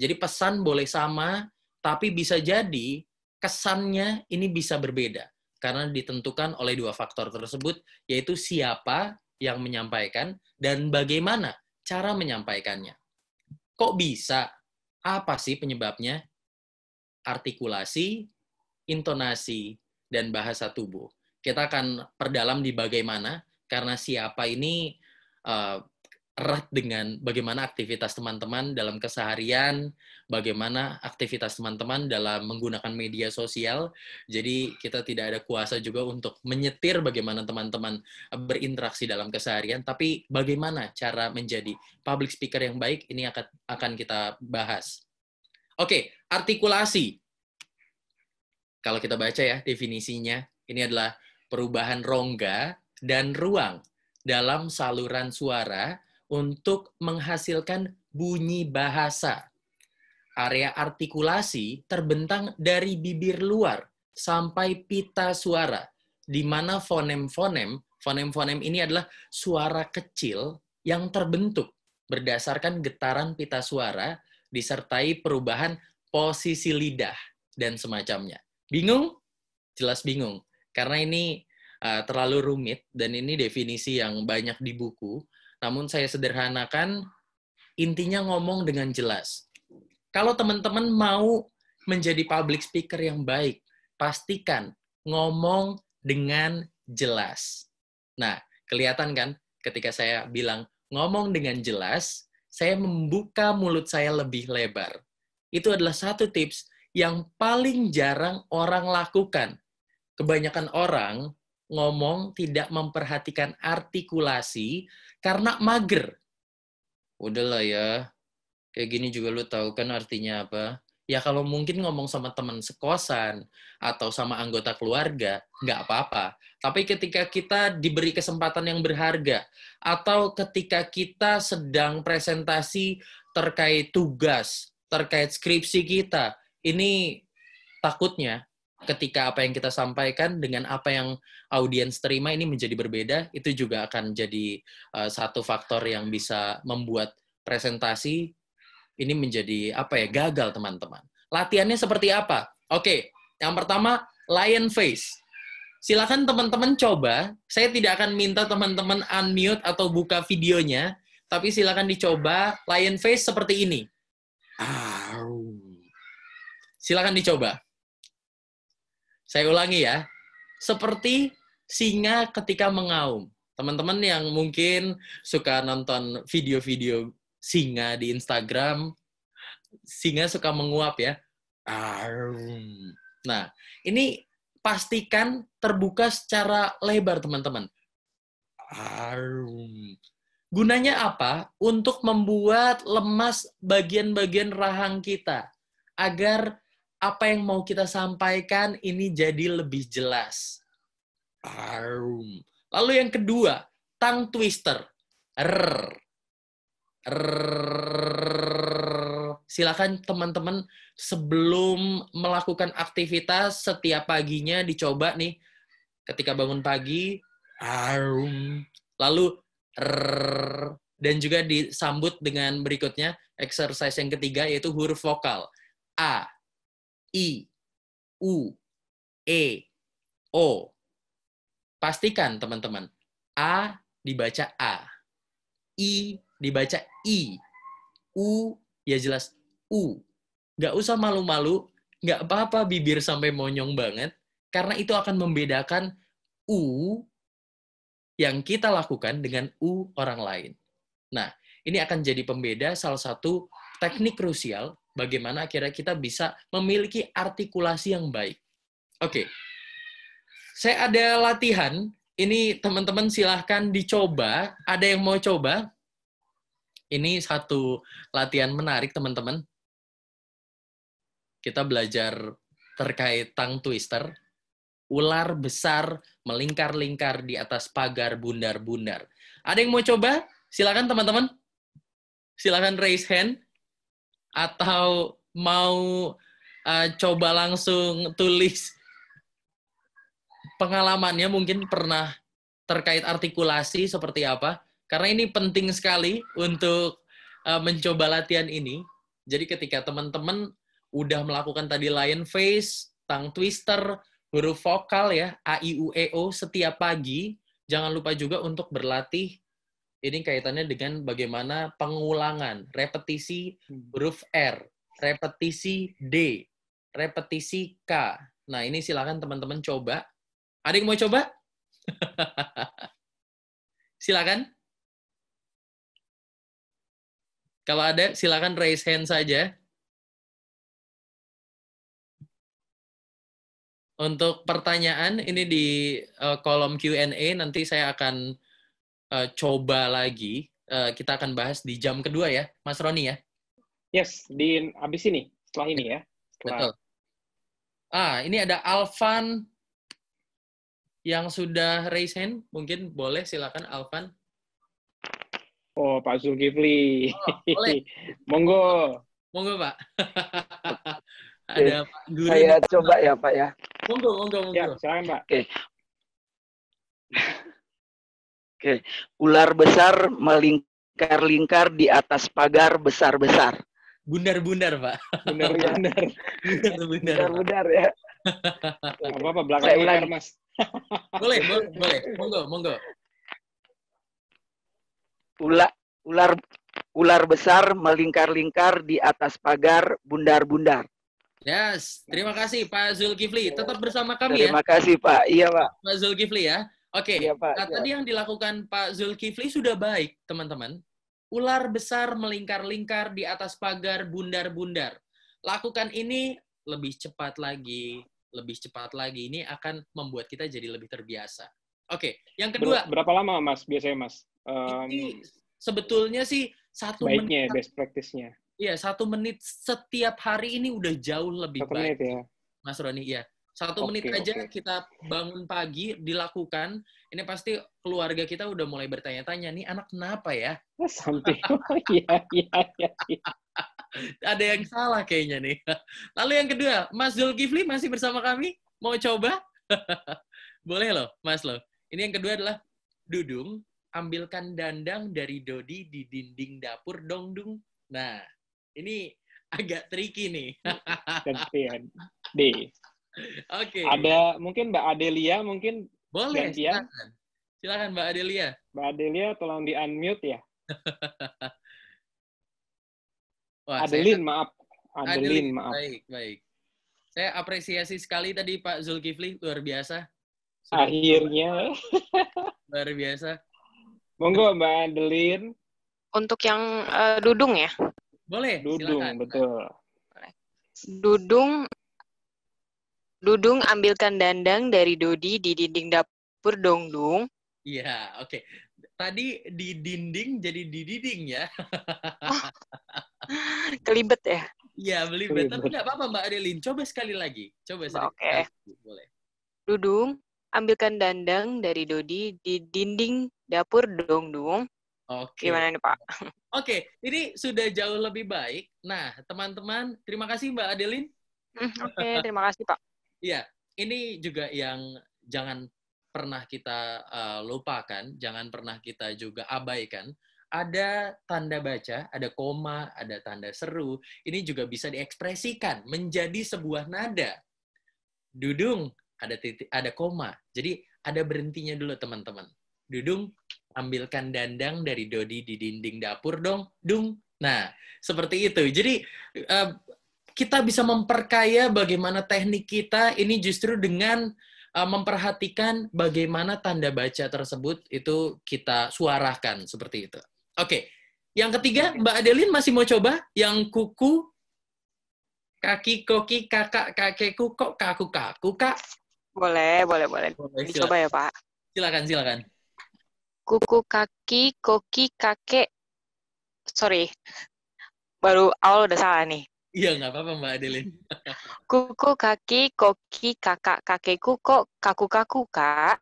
Jadi pesan boleh sama, tapi bisa jadi kesannya ini bisa berbeda. Karena ditentukan oleh dua faktor tersebut, yaitu siapa yang menyampaikan dan bagaimana cara menyampaikannya. Kok bisa? Apa sih penyebabnya? artikulasi, intonasi, dan bahasa tubuh. Kita akan perdalam di bagaimana, karena siapa ini uh, erat dengan bagaimana aktivitas teman-teman dalam keseharian, bagaimana aktivitas teman-teman dalam menggunakan media sosial. Jadi kita tidak ada kuasa juga untuk menyetir bagaimana teman-teman berinteraksi dalam keseharian, tapi bagaimana cara menjadi public speaker yang baik ini akan akan kita bahas. Oke, artikulasi. Kalau kita baca ya definisinya, ini adalah perubahan rongga dan ruang dalam saluran suara untuk menghasilkan bunyi bahasa. Area artikulasi terbentang dari bibir luar sampai pita suara, di mana fonem-fonem, fonem-fonem ini adalah suara kecil yang terbentuk berdasarkan getaran pita suara disertai perubahan posisi lidah dan semacamnya. Bingung? Jelas bingung. Karena ini uh, terlalu rumit dan ini definisi yang banyak di buku. Namun saya sederhanakan intinya ngomong dengan jelas. Kalau teman-teman mau menjadi public speaker yang baik, pastikan ngomong dengan jelas. Nah, kelihatan kan ketika saya bilang ngomong dengan jelas, saya membuka mulut saya lebih lebar. Itu adalah satu tips yang paling jarang orang lakukan. Kebanyakan orang ngomong tidak memperhatikan artikulasi karena mager. Udahlah ya, kayak gini juga lo tahu kan artinya apa ya kalau mungkin ngomong sama teman sekosan atau sama anggota keluarga nggak apa-apa tapi ketika kita diberi kesempatan yang berharga atau ketika kita sedang presentasi terkait tugas terkait skripsi kita ini takutnya ketika apa yang kita sampaikan dengan apa yang audiens terima ini menjadi berbeda itu juga akan jadi eh, satu faktor yang bisa membuat presentasi ini menjadi apa ya gagal teman-teman. Latihannya seperti apa? Oke, yang pertama lion face. Silakan teman-teman coba. Saya tidak akan minta teman-teman unmute atau buka videonya, tapi silakan dicoba lion face seperti ini. Silakan dicoba. Saya ulangi ya. Seperti singa ketika mengaum. Teman-teman yang mungkin suka nonton video-video singa di Instagram. Singa suka menguap ya. Arum. Nah, ini pastikan terbuka secara lebar, teman-teman. Gunanya apa? Untuk membuat lemas bagian-bagian rahang kita agar apa yang mau kita sampaikan ini jadi lebih jelas. Arum. Lalu yang kedua, tongue twister. Rrr silakan teman-teman sebelum melakukan aktivitas setiap paginya dicoba nih ketika bangun pagi arum lalu dan juga disambut dengan berikutnya exercise yang ketiga yaitu huruf vokal a i u e o pastikan teman-teman a dibaca a i dibaca i. U ya jelas u. Nggak usah malu-malu, nggak apa-apa bibir sampai monyong banget, karena itu akan membedakan u yang kita lakukan dengan u orang lain. Nah, ini akan jadi pembeda salah satu teknik krusial bagaimana akhirnya kita bisa memiliki artikulasi yang baik. Oke, okay. saya ada latihan. Ini teman-teman silahkan dicoba. Ada yang mau coba? Ini satu latihan menarik, teman-teman. Kita belajar terkait tang twister. Ular besar melingkar-lingkar di atas pagar bundar-bundar. Ada yang mau coba? Silakan teman-teman. Silakan raise hand atau mau uh, coba langsung tulis pengalamannya mungkin pernah terkait artikulasi seperti apa karena ini penting sekali untuk uh, mencoba latihan ini. Jadi ketika teman-teman udah melakukan tadi lion face, tang twister, huruf vokal ya, a i u e o setiap pagi, jangan lupa juga untuk berlatih ini kaitannya dengan bagaimana pengulangan, repetisi hmm. huruf R, repetisi D, repetisi K. Nah, ini silakan teman-teman coba. Ada yang mau coba? silakan. Kalau ada, silakan raise hand saja. Untuk pertanyaan, ini di eh, kolom Q&A, nanti saya akan eh, coba lagi. Eh, kita akan bahas di jam kedua ya, Mas Roni ya? Yes, di abis ini, setelah ini ya. Betul. Ah, ini ada Alvan yang sudah raise hand. Mungkin boleh, silakan Alvan. Oh, Pak Zulkifli. Oh, Monggo. Monggo, Pak. Ada Pak Guri. Saya coba ya, Pak ya. Monggo, monggo, monggo. Ya, silakan, Pak. Oke. Okay. Oke, okay. ular besar melingkar-lingkar di atas pagar besar-besar. Bundar-bundar, Pak. Bundar-bundar. Bundar-bundar ya. Enggak Apa-apa, belakang ular, Mas. boleh, boleh, boleh. Monggo, monggo ular ular ular besar melingkar-lingkar di atas pagar bundar-bundar. Yes, terima kasih Pak Zulkifli. Iya. Tetap bersama kami terima ya. Terima kasih Pak. Iya Pak. Pak Zulkifli ya. Oke. Iya, Pak. Nah, iya. tadi yang dilakukan Pak Zulkifli sudah baik, teman-teman. Ular besar melingkar-lingkar di atas pagar bundar-bundar. Lakukan ini lebih cepat lagi, lebih cepat lagi. Ini akan membuat kita jadi lebih terbiasa. Oke, yang kedua. Berapa lama, Mas? Biasanya, Mas? Um, Ini sebetulnya sih satu baiknya, menit best practice-nya. Iya, satu menit setiap hari ini udah jauh lebih satu baik. Menit, ya. Mas Roni, iya. Satu okay, menit aja okay. kita bangun pagi, dilakukan. Ini pasti keluarga kita udah mulai bertanya-tanya, nih anak kenapa ya? Something. Oh, iya, iya, iya, iya. Ada yang salah kayaknya nih. Lalu yang kedua, Mas Zulkifli masih bersama kami. Mau coba? Boleh loh, Mas loh. Ini yang kedua adalah Dudung ambilkan dandang dari Dodi di dinding dapur dong dong. Nah, ini agak tricky nih. Gantian. D. Oke. Okay. Ada mungkin Mbak Adelia mungkin boleh gantian. silakan. Silakan Mbak Adelia. Mbak Adelia tolong di unmute ya. Wah, Adelin, saya... maaf. Adelin, Adeline, maaf. Baik, baik. Saya apresiasi sekali tadi Pak Zulkifli, luar biasa. Sudah Akhirnya. Luar biasa. Monggo Mbak Adeline. Untuk yang uh, dudung ya? Boleh, Dudung, silakan. betul. Dudung Dudung ambilkan dandang dari Dodi di dinding dapur dong, Dung. Iya, oke. Okay. Tadi di dinding jadi di dinding ya. oh, kelibet ya? Iya, belibet. Tapi nggak apa-apa Mbak Adelin. Coba sekali lagi. Coba sekali. Oke. Okay. Boleh. Dudung, ambilkan dandang dari Dodi di dinding dapur dong dong. Oke. Okay. Gimana nih Pak? Oke, okay. ini sudah jauh lebih baik. Nah, teman-teman, terima kasih Mbak Adelin. Hmm, oke, okay, terima kasih Pak. Iya, ini juga yang jangan pernah kita uh, lupakan, jangan pernah kita juga abaikan. Ada tanda baca, ada koma, ada tanda seru. Ini juga bisa diekspresikan menjadi sebuah nada. Dudung, ada titik, ada koma. Jadi ada berhentinya dulu teman-teman. Dudung, ambilkan dandang dari Dodi di dinding dapur dong, Dung. Nah, seperti itu. Jadi, uh, kita bisa memperkaya bagaimana teknik kita ini justru dengan uh, memperhatikan bagaimana tanda baca tersebut itu kita suarakan seperti itu. Oke, okay. yang ketiga Mbak Adelin masih mau coba yang kuku kaki koki kakak kakekku kok kaku kaku kak? Boleh, boleh, boleh. boleh ya Pak. Silakan, silakan kuku kaki koki kakek sorry baru awal udah salah nih iya nggak apa-apa mbak Adeline kuku kaki koki kakak kakekku kok kaku kaku kak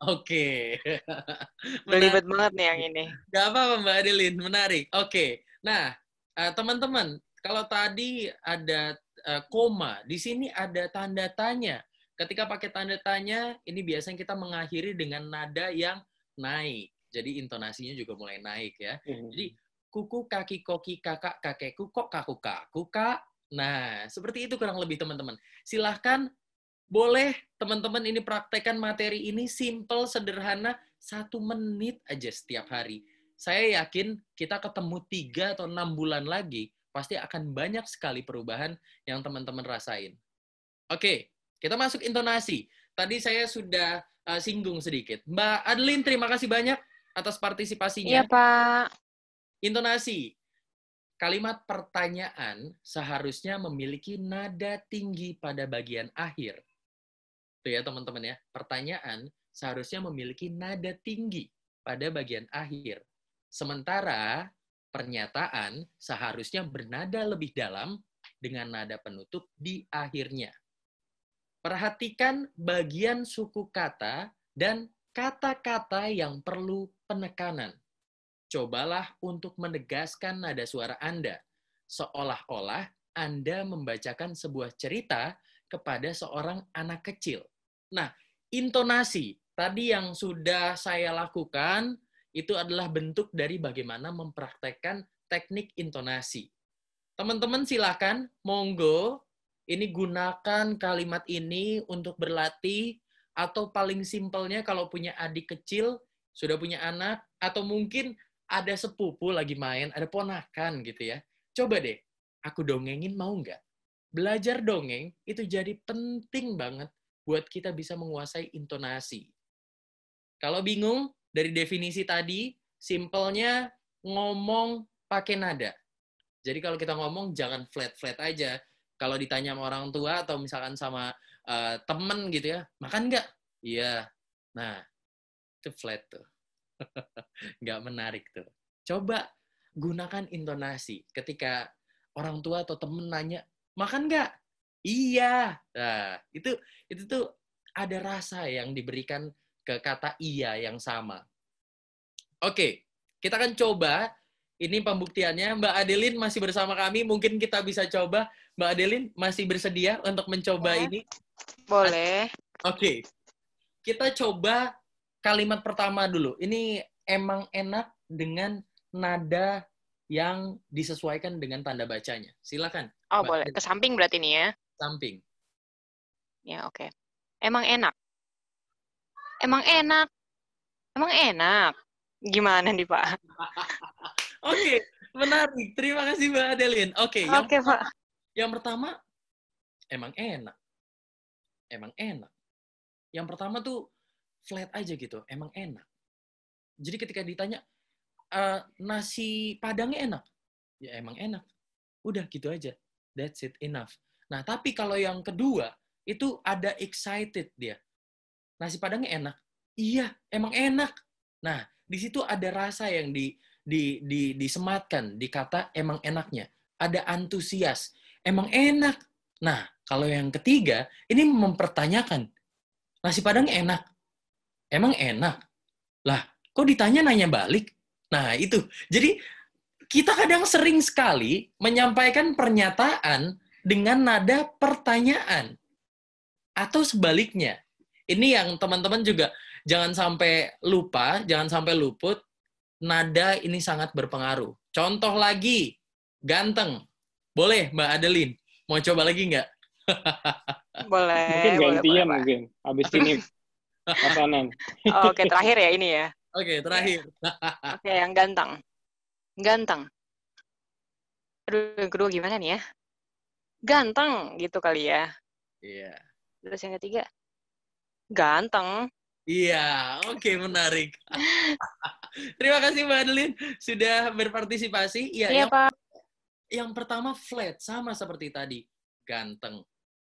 Oke. Okay. berlibat banget nih yang ini. nggak apa-apa Mbak Adeline, menarik. Oke. Okay. Nah, eh, teman-teman, kalau tadi ada eh, koma, di sini ada tanda tanya. Ketika pakai tanda tanya, ini biasanya kita mengakhiri dengan nada yang naik. Jadi intonasinya juga mulai naik ya. Hmm. Jadi kuku kaki koki kakak kakek kuku kaku kaku kak. Nah, seperti itu kurang lebih teman-teman. Silahkan boleh teman-teman ini praktekkan materi ini simple, sederhana, satu menit aja setiap hari. Saya yakin kita ketemu tiga atau enam bulan lagi, pasti akan banyak sekali perubahan yang teman-teman rasain. Oke, kita masuk intonasi tadi saya sudah uh, singgung sedikit. Mbak Adlin terima kasih banyak atas partisipasinya. Iya, Pak. Intonasi. Kalimat pertanyaan seharusnya memiliki nada tinggi pada bagian akhir. Tuh ya, teman-teman ya. Pertanyaan seharusnya memiliki nada tinggi pada bagian akhir. Sementara pernyataan seharusnya bernada lebih dalam dengan nada penutup di akhirnya. Perhatikan bagian suku kata dan kata-kata yang perlu penekanan. Cobalah untuk menegaskan nada suara Anda, seolah-olah Anda membacakan sebuah cerita kepada seorang anak kecil. Nah, intonasi tadi yang sudah saya lakukan itu adalah bentuk dari bagaimana mempraktekkan teknik intonasi. Teman-teman silakan, monggo ini gunakan kalimat ini untuk berlatih atau paling simpelnya kalau punya adik kecil, sudah punya anak, atau mungkin ada sepupu lagi main, ada ponakan gitu ya. Coba deh, aku dongengin mau nggak? Belajar dongeng itu jadi penting banget buat kita bisa menguasai intonasi. Kalau bingung dari definisi tadi, simpelnya ngomong pakai nada. Jadi kalau kita ngomong jangan flat-flat aja, kalau ditanya sama orang tua atau misalkan sama uh, temen gitu ya, makan nggak? Iya. Nah, itu flat tuh. nggak menarik tuh. Coba gunakan intonasi ketika orang tua atau temen nanya, makan nggak? Iya. Nah, itu itu tuh ada rasa yang diberikan ke kata iya yang sama. Oke, kita akan coba ini pembuktiannya. Mbak Adelin masih bersama kami. Mungkin kita bisa coba Mbak Adelin masih bersedia untuk mencoba ya. ini? Boleh. Oke. Okay. Kita coba kalimat pertama dulu. Ini emang enak dengan nada yang disesuaikan dengan tanda bacanya. Silakan. Oh, Mbak boleh. Ke samping berarti ini ya. Samping. Ya, oke. Okay. Emang enak. Emang enak. Emang enak. Gimana nih, Pak? oke. okay menarik. Terima kasih Mbak Adelin. Oke, okay, okay, Pak. Yang pertama, emang enak. Emang enak. Yang pertama tuh flat aja gitu, emang enak. Jadi ketika ditanya, e, nasi padangnya enak? Ya emang enak. Udah gitu aja. That's it, enough. Nah, tapi kalau yang kedua, itu ada excited dia. Nasi padangnya enak. Iya, emang enak. Nah, di situ ada rasa yang di, di, di, disematkan di kata emang enaknya. Ada antusias emang enak. Nah, kalau yang ketiga, ini mempertanyakan, nasi padang enak? Emang enak? Lah, kok ditanya nanya balik? Nah, itu. Jadi, kita kadang sering sekali menyampaikan pernyataan dengan nada pertanyaan. Atau sebaliknya. Ini yang teman-teman juga jangan sampai lupa, jangan sampai luput, nada ini sangat berpengaruh. Contoh lagi, ganteng. Boleh, Mbak Adeline. Mau coba lagi nggak? boleh. Mungkin gantinya boleh, mungkin. Habis ini makanan. Oh, oke, terakhir ya ini ya. Oke, terakhir. Oke, yang ganteng. Ganteng. Aduh, yang kedua gimana nih ya? Ganteng gitu kali ya. Iya. Yeah. Terus yang ketiga, ganteng. Iya, oke okay, menarik. Terima kasih Mbak Adeline sudah berpartisipasi. yeah, iya, iya Pak. Yang pertama flat, sama seperti tadi. Ganteng.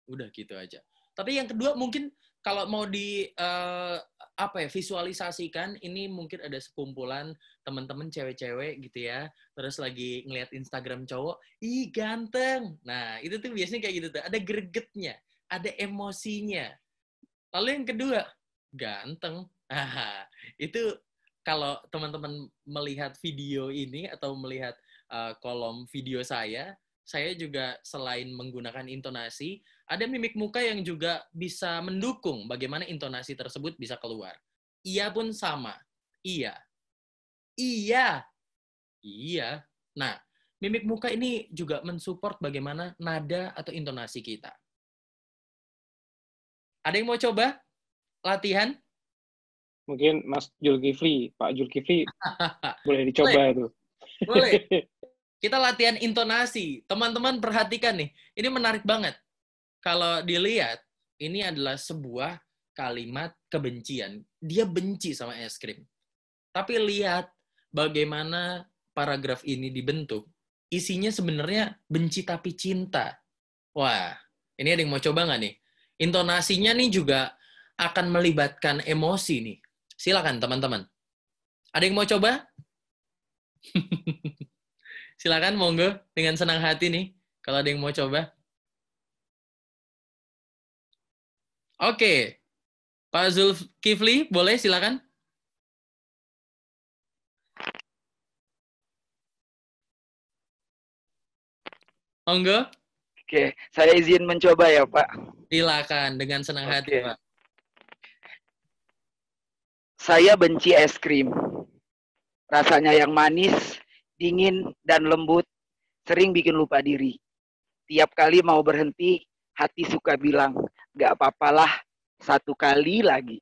Udah gitu aja. Tapi yang kedua mungkin kalau mau di uh, apa ya visualisasikan ini mungkin ada sekumpulan teman-teman cewek-cewek gitu ya terus lagi ngeliat Instagram cowok ih ganteng nah itu tuh biasanya kayak gitu tuh ada gregetnya ada emosinya lalu yang kedua ganteng itu kalau teman-teman melihat video ini atau melihat uh, kolom video saya, saya juga selain menggunakan intonasi, ada mimik muka yang juga bisa mendukung bagaimana intonasi tersebut bisa keluar. Iya pun sama. Iya. Iya. Iya. Nah, mimik muka ini juga mensupport bagaimana nada atau intonasi kita. Ada yang mau coba latihan? Mungkin Mas Julkifli, Pak Julkifli boleh dicoba itu. Boleh. Kita latihan intonasi. Teman-teman perhatikan nih, ini menarik banget. Kalau dilihat, ini adalah sebuah kalimat kebencian. Dia benci sama es krim. Tapi lihat bagaimana paragraf ini dibentuk. Isinya sebenarnya benci tapi cinta. Wah, ini ada yang mau coba nggak nih? Intonasinya nih juga akan melibatkan emosi nih. Silakan teman-teman. Ada yang mau coba? silakan monggo dengan senang hati nih kalau ada yang mau coba. Oke, Pak Kifli boleh silakan. Monggo. Oke, saya izin mencoba ya, Pak. Silakan dengan senang Oke. hati, Pak. Saya benci es krim. Rasanya yang manis, dingin, dan lembut, sering bikin lupa diri. Tiap kali mau berhenti, hati suka bilang, gak apa-apalah, satu kali lagi.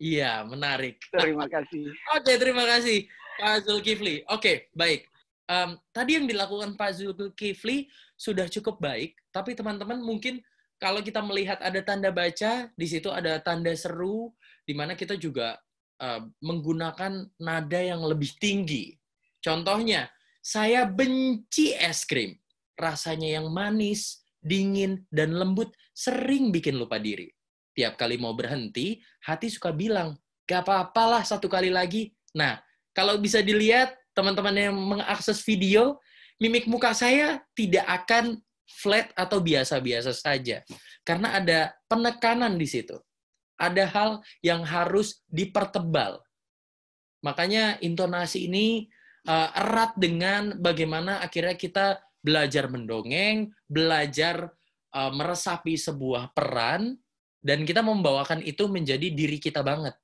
Iya, menarik. Terima kasih. Oke, okay, terima kasih Pak Zulkifli. Oke, baik. Um, tadi yang dilakukan Pak Zulkifli sudah cukup baik, tapi teman-teman mungkin kalau kita melihat ada tanda baca, di situ ada tanda seru, di mana kita juga uh, menggunakan nada yang lebih tinggi. Contohnya, saya benci es krim. Rasanya yang manis, dingin, dan lembut sering bikin lupa diri. Tiap kali mau berhenti, hati suka bilang, gak apa-apalah satu kali lagi. Nah, kalau bisa dilihat, teman-teman yang mengakses video, mimik muka saya tidak akan flat atau biasa-biasa saja. Karena ada penekanan di situ. Ada hal yang harus dipertebal. Makanya intonasi ini uh, erat dengan bagaimana akhirnya kita belajar mendongeng, belajar uh, meresapi sebuah peran, dan kita membawakan itu menjadi diri kita banget.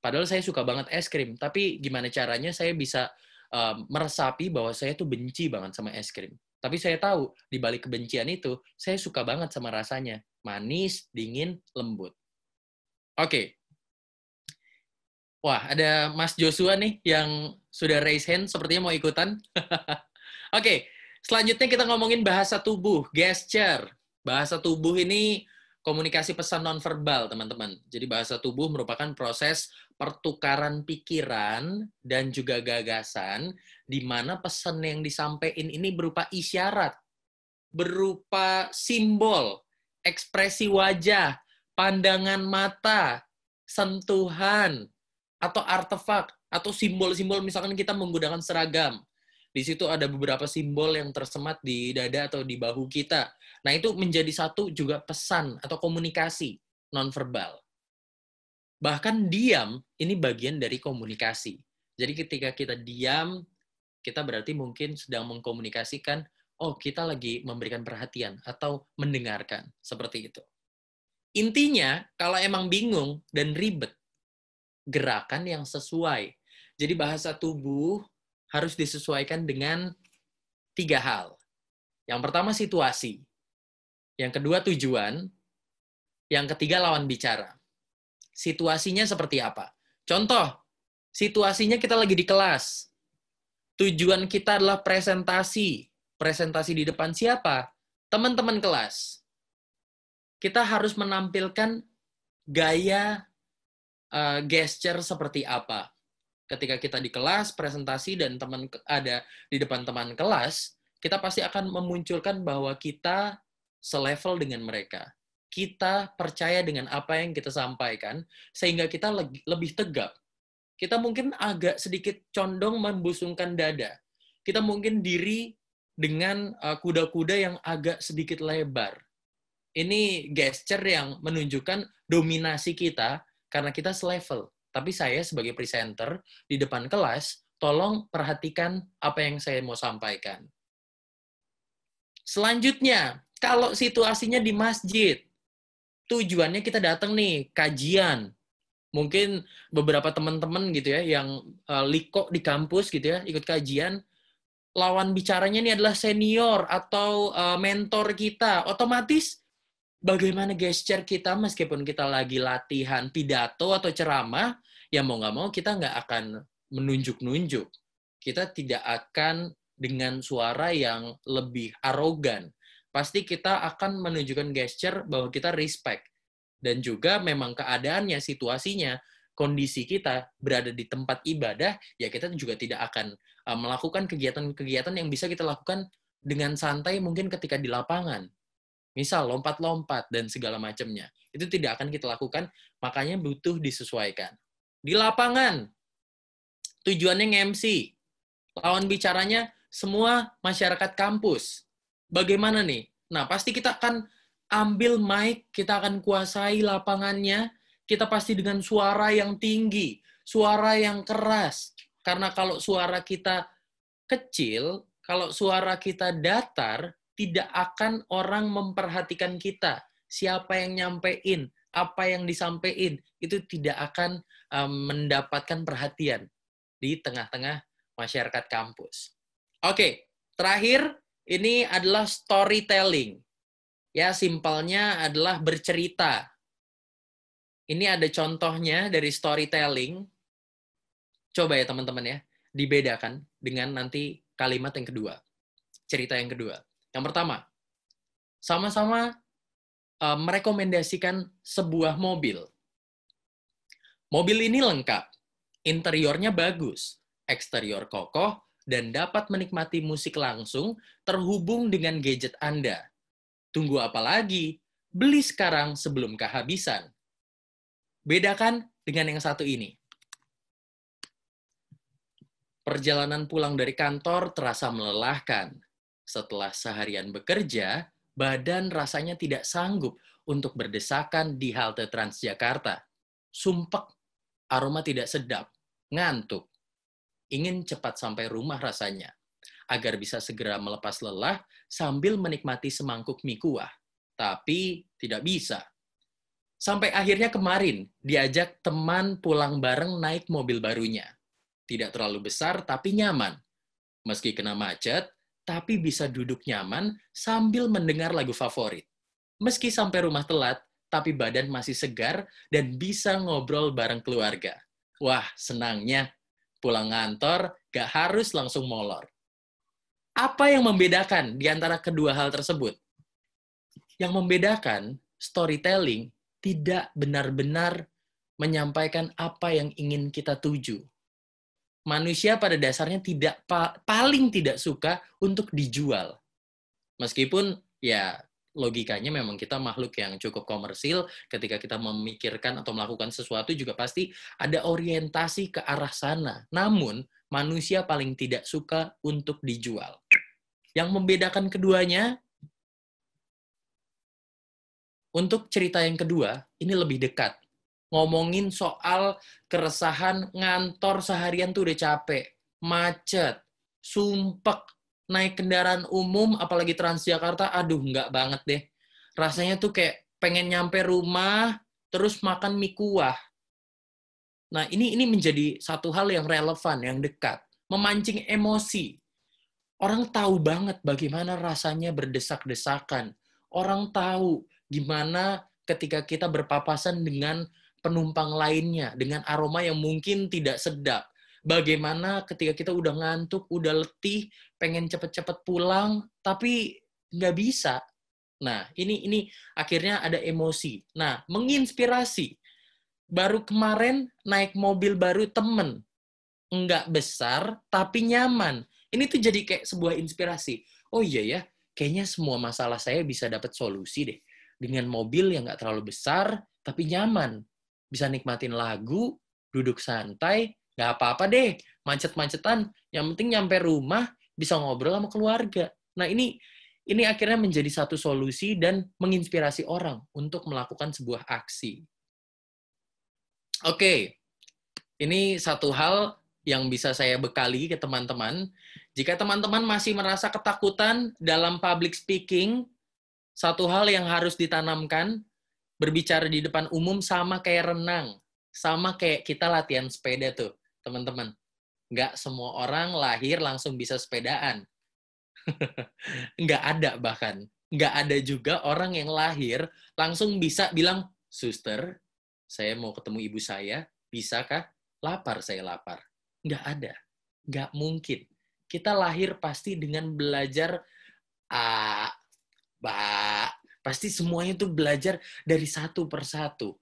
Padahal saya suka banget es krim, tapi gimana caranya saya bisa uh, meresapi bahwa saya tuh benci banget sama es krim. Tapi saya tahu di balik kebencian itu, saya suka banget sama rasanya, manis, dingin, lembut. Oke, okay. Wah, ada Mas Joshua nih yang sudah raise hand, sepertinya mau ikutan. Oke, okay, selanjutnya kita ngomongin bahasa tubuh, gesture. Bahasa tubuh ini komunikasi pesan nonverbal, teman-teman. Jadi bahasa tubuh merupakan proses pertukaran pikiran dan juga gagasan di mana pesan yang disampaikan ini berupa isyarat, berupa simbol, ekspresi wajah, pandangan mata, sentuhan, atau artefak atau simbol-simbol misalkan kita menggunakan seragam. Di situ ada beberapa simbol yang tersemat di dada atau di bahu kita. Nah, itu menjadi satu juga pesan atau komunikasi nonverbal. Bahkan diam ini bagian dari komunikasi. Jadi ketika kita diam, kita berarti mungkin sedang mengkomunikasikan oh kita lagi memberikan perhatian atau mendengarkan seperti itu. Intinya, kalau emang bingung dan ribet, gerakan yang sesuai. Jadi bahasa tubuh harus disesuaikan dengan tiga hal. Yang pertama situasi, yang kedua tujuan, yang ketiga lawan bicara. Situasinya seperti apa? Contoh, situasinya kita lagi di kelas. Tujuan kita adalah presentasi. Presentasi di depan siapa? Teman-teman kelas. Kita harus menampilkan gaya uh, gesture seperti apa. Ketika kita di kelas, presentasi dan teman ada di depan teman kelas, kita pasti akan memunculkan bahwa kita selevel dengan mereka. Kita percaya dengan apa yang kita sampaikan sehingga kita lebih tegap. Kita mungkin agak sedikit condong membusungkan dada. Kita mungkin diri dengan eh, kuda-kuda yang agak sedikit lebar. Ini gesture yang menunjukkan dominasi kita karena kita selevel. Tapi saya sebagai presenter di depan kelas, tolong perhatikan apa yang saya mau sampaikan. Selanjutnya, kalau situasinya di masjid, tujuannya kita datang nih, kajian. Mungkin beberapa teman-teman gitu ya, yang eh, liko di kampus gitu ya, ikut kajian, lawan bicaranya ini adalah senior atau eh, mentor kita, otomatis bagaimana gesture kita meskipun kita lagi latihan pidato atau ceramah, ya mau nggak mau kita nggak akan menunjuk-nunjuk. Kita tidak akan dengan suara yang lebih arogan. Pasti kita akan menunjukkan gesture bahwa kita respect. Dan juga memang keadaannya, situasinya, kondisi kita berada di tempat ibadah, ya kita juga tidak akan eh, melakukan kegiatan-kegiatan yang bisa kita lakukan dengan santai mungkin ketika di lapangan Misal lompat-lompat dan segala macamnya. Itu tidak akan kita lakukan, makanya butuh disesuaikan. Di lapangan, tujuannya nge-MC. Lawan bicaranya semua masyarakat kampus. Bagaimana nih? Nah, pasti kita akan ambil mic, kita akan kuasai lapangannya, kita pasti dengan suara yang tinggi, suara yang keras. Karena kalau suara kita kecil, kalau suara kita datar, tidak akan orang memperhatikan kita. Siapa yang nyampein, apa yang disampein, itu tidak akan eh, mendapatkan perhatian di tengah-tengah masyarakat kampus. Oke, terakhir ini adalah storytelling. Ya, simpelnya adalah bercerita. Ini ada contohnya dari storytelling. Coba ya teman-teman ya, dibedakan dengan nanti kalimat yang kedua. Cerita yang kedua. Yang pertama, sama-sama uh, merekomendasikan sebuah mobil. Mobil ini lengkap, interiornya bagus, eksterior kokoh, dan dapat menikmati musik langsung terhubung dengan gadget Anda. Tunggu apa lagi? Beli sekarang sebelum kehabisan. Bedakan dengan yang satu ini. Perjalanan pulang dari kantor terasa melelahkan. Setelah seharian bekerja, badan rasanya tidak sanggup untuk berdesakan di halte Transjakarta. Sumpek, aroma tidak sedap, ngantuk. Ingin cepat sampai rumah rasanya, agar bisa segera melepas lelah sambil menikmati semangkuk mie kuah. Tapi tidak bisa. Sampai akhirnya kemarin, diajak teman pulang bareng naik mobil barunya. Tidak terlalu besar, tapi nyaman. Meski kena macet, tapi bisa duduk nyaman sambil mendengar lagu favorit. Meski sampai rumah telat, tapi badan masih segar dan bisa ngobrol bareng keluarga. Wah, senangnya. Pulang ngantor, gak harus langsung molor. Apa yang membedakan di antara kedua hal tersebut? Yang membedakan, storytelling tidak benar-benar menyampaikan apa yang ingin kita tuju manusia pada dasarnya tidak paling tidak suka untuk dijual. Meskipun ya logikanya memang kita makhluk yang cukup komersil, ketika kita memikirkan atau melakukan sesuatu juga pasti ada orientasi ke arah sana. Namun manusia paling tidak suka untuk dijual. Yang membedakan keduanya untuk cerita yang kedua, ini lebih dekat ngomongin soal keresahan ngantor seharian tuh udah capek, macet, sumpek, naik kendaraan umum, apalagi Transjakarta, aduh nggak banget deh. Rasanya tuh kayak pengen nyampe rumah, terus makan mie kuah. Nah, ini ini menjadi satu hal yang relevan, yang dekat, memancing emosi. Orang tahu banget bagaimana rasanya berdesak-desakan. Orang tahu gimana ketika kita berpapasan dengan penumpang lainnya dengan aroma yang mungkin tidak sedap. Bagaimana ketika kita udah ngantuk, udah letih, pengen cepet-cepet pulang, tapi nggak bisa. Nah, ini ini akhirnya ada emosi. Nah, menginspirasi. Baru kemarin naik mobil baru temen. Nggak besar, tapi nyaman. Ini tuh jadi kayak sebuah inspirasi. Oh iya ya, kayaknya semua masalah saya bisa dapat solusi deh. Dengan mobil yang nggak terlalu besar, tapi nyaman bisa nikmatin lagu, duduk santai, nggak apa-apa deh, macet-macetan, yang penting nyampe rumah bisa ngobrol sama keluarga. Nah ini ini akhirnya menjadi satu solusi dan menginspirasi orang untuk melakukan sebuah aksi. Oke, okay. ini satu hal yang bisa saya bekali ke teman-teman. Jika teman-teman masih merasa ketakutan dalam public speaking, satu hal yang harus ditanamkan berbicara di depan umum sama kayak renang, sama kayak kita latihan sepeda tuh, teman-teman. Nggak semua orang lahir langsung bisa sepedaan. Nggak ada bahkan. Nggak ada juga orang yang lahir langsung bisa bilang, Suster, saya mau ketemu ibu saya, bisakah? Lapar, saya lapar. Nggak ada. Nggak mungkin. Kita lahir pasti dengan belajar A, ba, Pasti semuanya itu belajar dari satu persatu.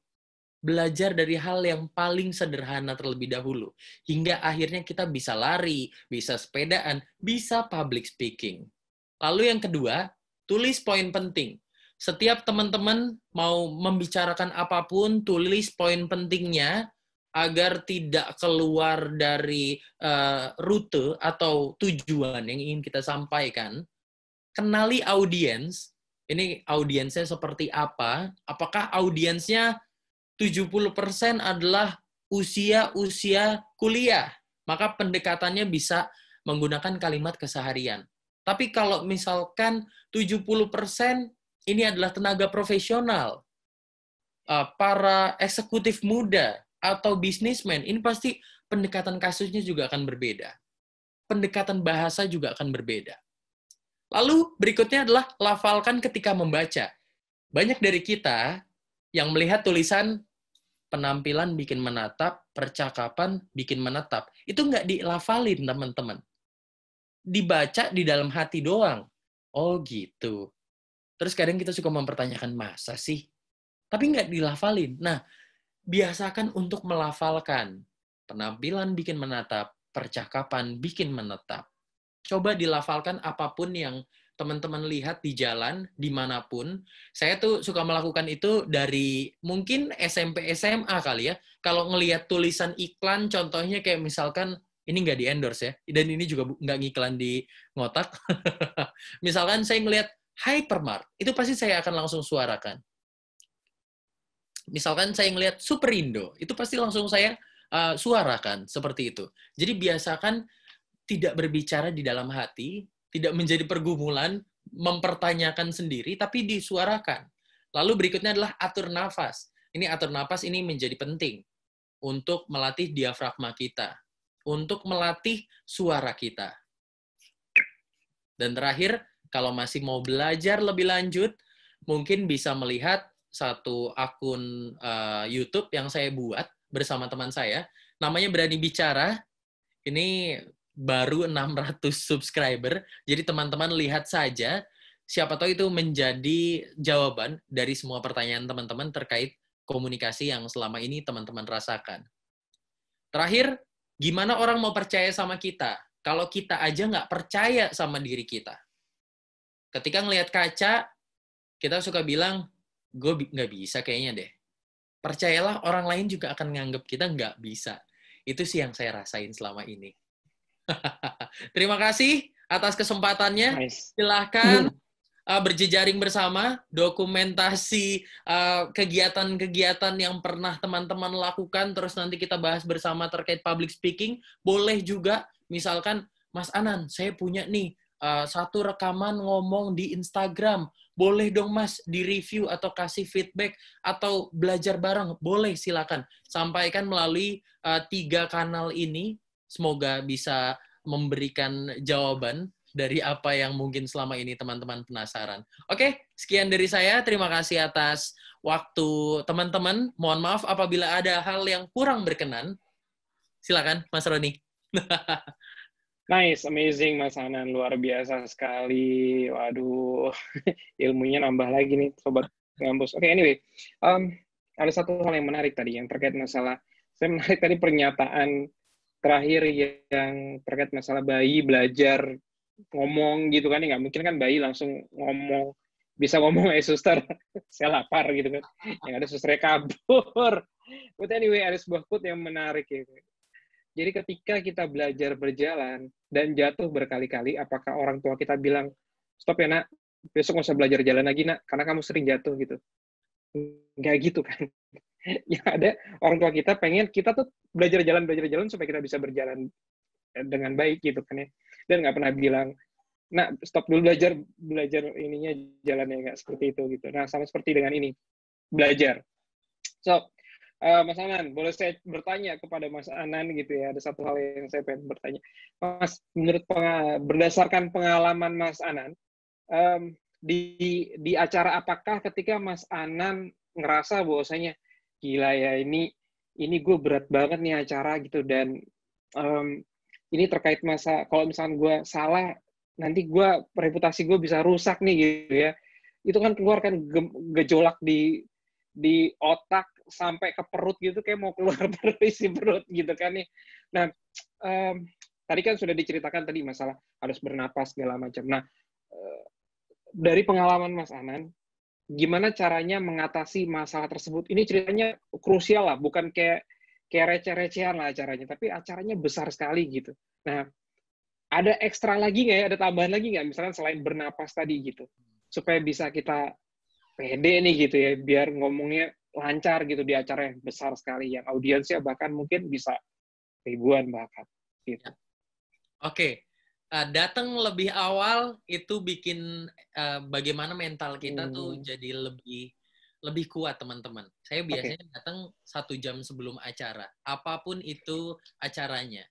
Belajar dari hal yang paling sederhana terlebih dahulu. Hingga akhirnya kita bisa lari, bisa sepedaan, bisa public speaking. Lalu yang kedua, tulis poin penting. Setiap teman-teman mau membicarakan apapun, tulis poin pentingnya, agar tidak keluar dari uh, rute atau tujuan yang ingin kita sampaikan. Kenali audiens, ini audiensnya seperti apa? Apakah audiensnya 70% adalah usia-usia kuliah? Maka pendekatannya bisa menggunakan kalimat keseharian. Tapi kalau misalkan 70% ini adalah tenaga profesional, eh, para eksekutif muda atau bisnismen, ini pasti pendekatan kasusnya juga akan berbeda. Pendekatan bahasa juga akan berbeda. Lalu berikutnya adalah lafalkan ketika membaca. Banyak dari kita yang melihat tulisan penampilan bikin menatap, percakapan bikin menatap, Itu nggak dilafalin, teman-teman. Dibaca di dalam hati doang. Oh gitu. Terus kadang kita suka mempertanyakan, masa sih? Tapi nggak dilafalin. Nah, biasakan untuk melafalkan. Penampilan bikin menatap, percakapan bikin menetap coba dilafalkan apapun yang teman-teman lihat di jalan dimanapun saya tuh suka melakukan itu dari mungkin SMP SMA kali ya kalau ngelihat tulisan iklan contohnya kayak misalkan ini nggak di endorse ya dan ini juga nggak ngiklan di ngotak misalkan saya ngelihat hypermart itu pasti saya akan langsung suarakan misalkan saya ngelihat superindo itu pasti langsung saya uh, suarakan seperti itu jadi biasakan tidak berbicara di dalam hati, tidak menjadi pergumulan, mempertanyakan sendiri, tapi disuarakan. Lalu berikutnya adalah atur nafas. Ini atur nafas ini menjadi penting untuk melatih diafragma kita, untuk melatih suara kita. Dan terakhir, kalau masih mau belajar lebih lanjut, mungkin bisa melihat satu akun uh, YouTube yang saya buat bersama teman saya. Namanya Berani Bicara. Ini baru 600 subscriber. Jadi teman-teman lihat saja, siapa tahu itu menjadi jawaban dari semua pertanyaan teman-teman terkait komunikasi yang selama ini teman-teman rasakan. Terakhir, gimana orang mau percaya sama kita kalau kita aja nggak percaya sama diri kita? Ketika ngelihat kaca, kita suka bilang, gue nggak bisa kayaknya deh. Percayalah orang lain juga akan nganggap kita nggak bisa. Itu sih yang saya rasain selama ini. Terima kasih atas kesempatannya. Nice. Silahkan hmm. uh, berjejaring bersama, dokumentasi uh, kegiatan-kegiatan uh, yang pernah teman-teman lakukan, terus nanti kita bahas bersama terkait public speaking. Boleh juga, misalkan, Mas Anan, saya punya nih uh, satu rekaman ngomong di Instagram. Boleh dong mas di-review atau kasih feedback atau belajar bareng? Boleh, silakan. Sampaikan melalui uh, tiga kanal ini Semoga bisa memberikan jawaban dari apa yang mungkin selama ini teman-teman penasaran. Oke, sekian dari saya. Terima kasih atas waktu teman-teman. Mohon maaf apabila ada hal yang kurang berkenan. Silakan, Mas Roni. nice, amazing Mas Anan. Luar biasa sekali. Waduh, ilmunya nambah lagi nih, Sobat ngambus. Oke, okay, anyway. Um, ada satu hal yang menarik tadi yang terkait masalah. Saya menarik tadi pernyataan terakhir yang terkait masalah bayi belajar ngomong gitu kan ya nggak mungkin kan bayi langsung ngomong bisa ngomong eh suster saya lapar gitu kan yang ada susternya kabur but anyway ada sebuah quote yang menarik ya jadi ketika kita belajar berjalan dan jatuh berkali-kali apakah orang tua kita bilang stop ya nak besok nggak usah belajar jalan lagi nak karena kamu sering jatuh gitu nggak gitu kan yang ada orang tua kita pengen kita tuh belajar jalan belajar jalan supaya kita bisa berjalan eh, dengan baik gitu kan ya dan nggak pernah bilang nah stop dulu belajar belajar ininya jalannya nggak seperti itu gitu nah sama seperti dengan ini belajar so uh, Mas Anan boleh saya bertanya kepada Mas Anan gitu ya ada satu hal yang saya pengen bertanya Mas menurut pengal berdasarkan pengalaman Mas Anan um, di di acara apakah ketika Mas Anan ngerasa bahwasanya gila ya ini ini gue berat banget nih acara gitu dan um, ini terkait masa kalau misalnya gue salah nanti gue reputasi gue bisa rusak nih gitu ya itu kan keluar kan ge gejolak di di otak sampai ke perut gitu kayak mau keluar dari perut gitu kan nih nah um, tadi kan sudah diceritakan tadi masalah harus bernapas segala macam nah eh, dari pengalaman Mas Anan gimana caranya mengatasi masalah tersebut. Ini ceritanya krusial lah, bukan kayak kayak receh-recehan lah acaranya, tapi acaranya besar sekali gitu. Nah, ada ekstra lagi nggak ya, ada tambahan lagi nggak, Misalnya selain bernapas tadi gitu, supaya bisa kita pede nih gitu ya, biar ngomongnya lancar gitu di acara yang besar sekali, yang audiensnya bahkan mungkin bisa ribuan bahkan gitu. Oke, Eh, datang lebih awal itu bikin uh, bagaimana mental kita hmm. tuh jadi lebih lebih kuat teman-teman. Saya biasanya okay. datang satu jam sebelum acara, apapun itu acaranya.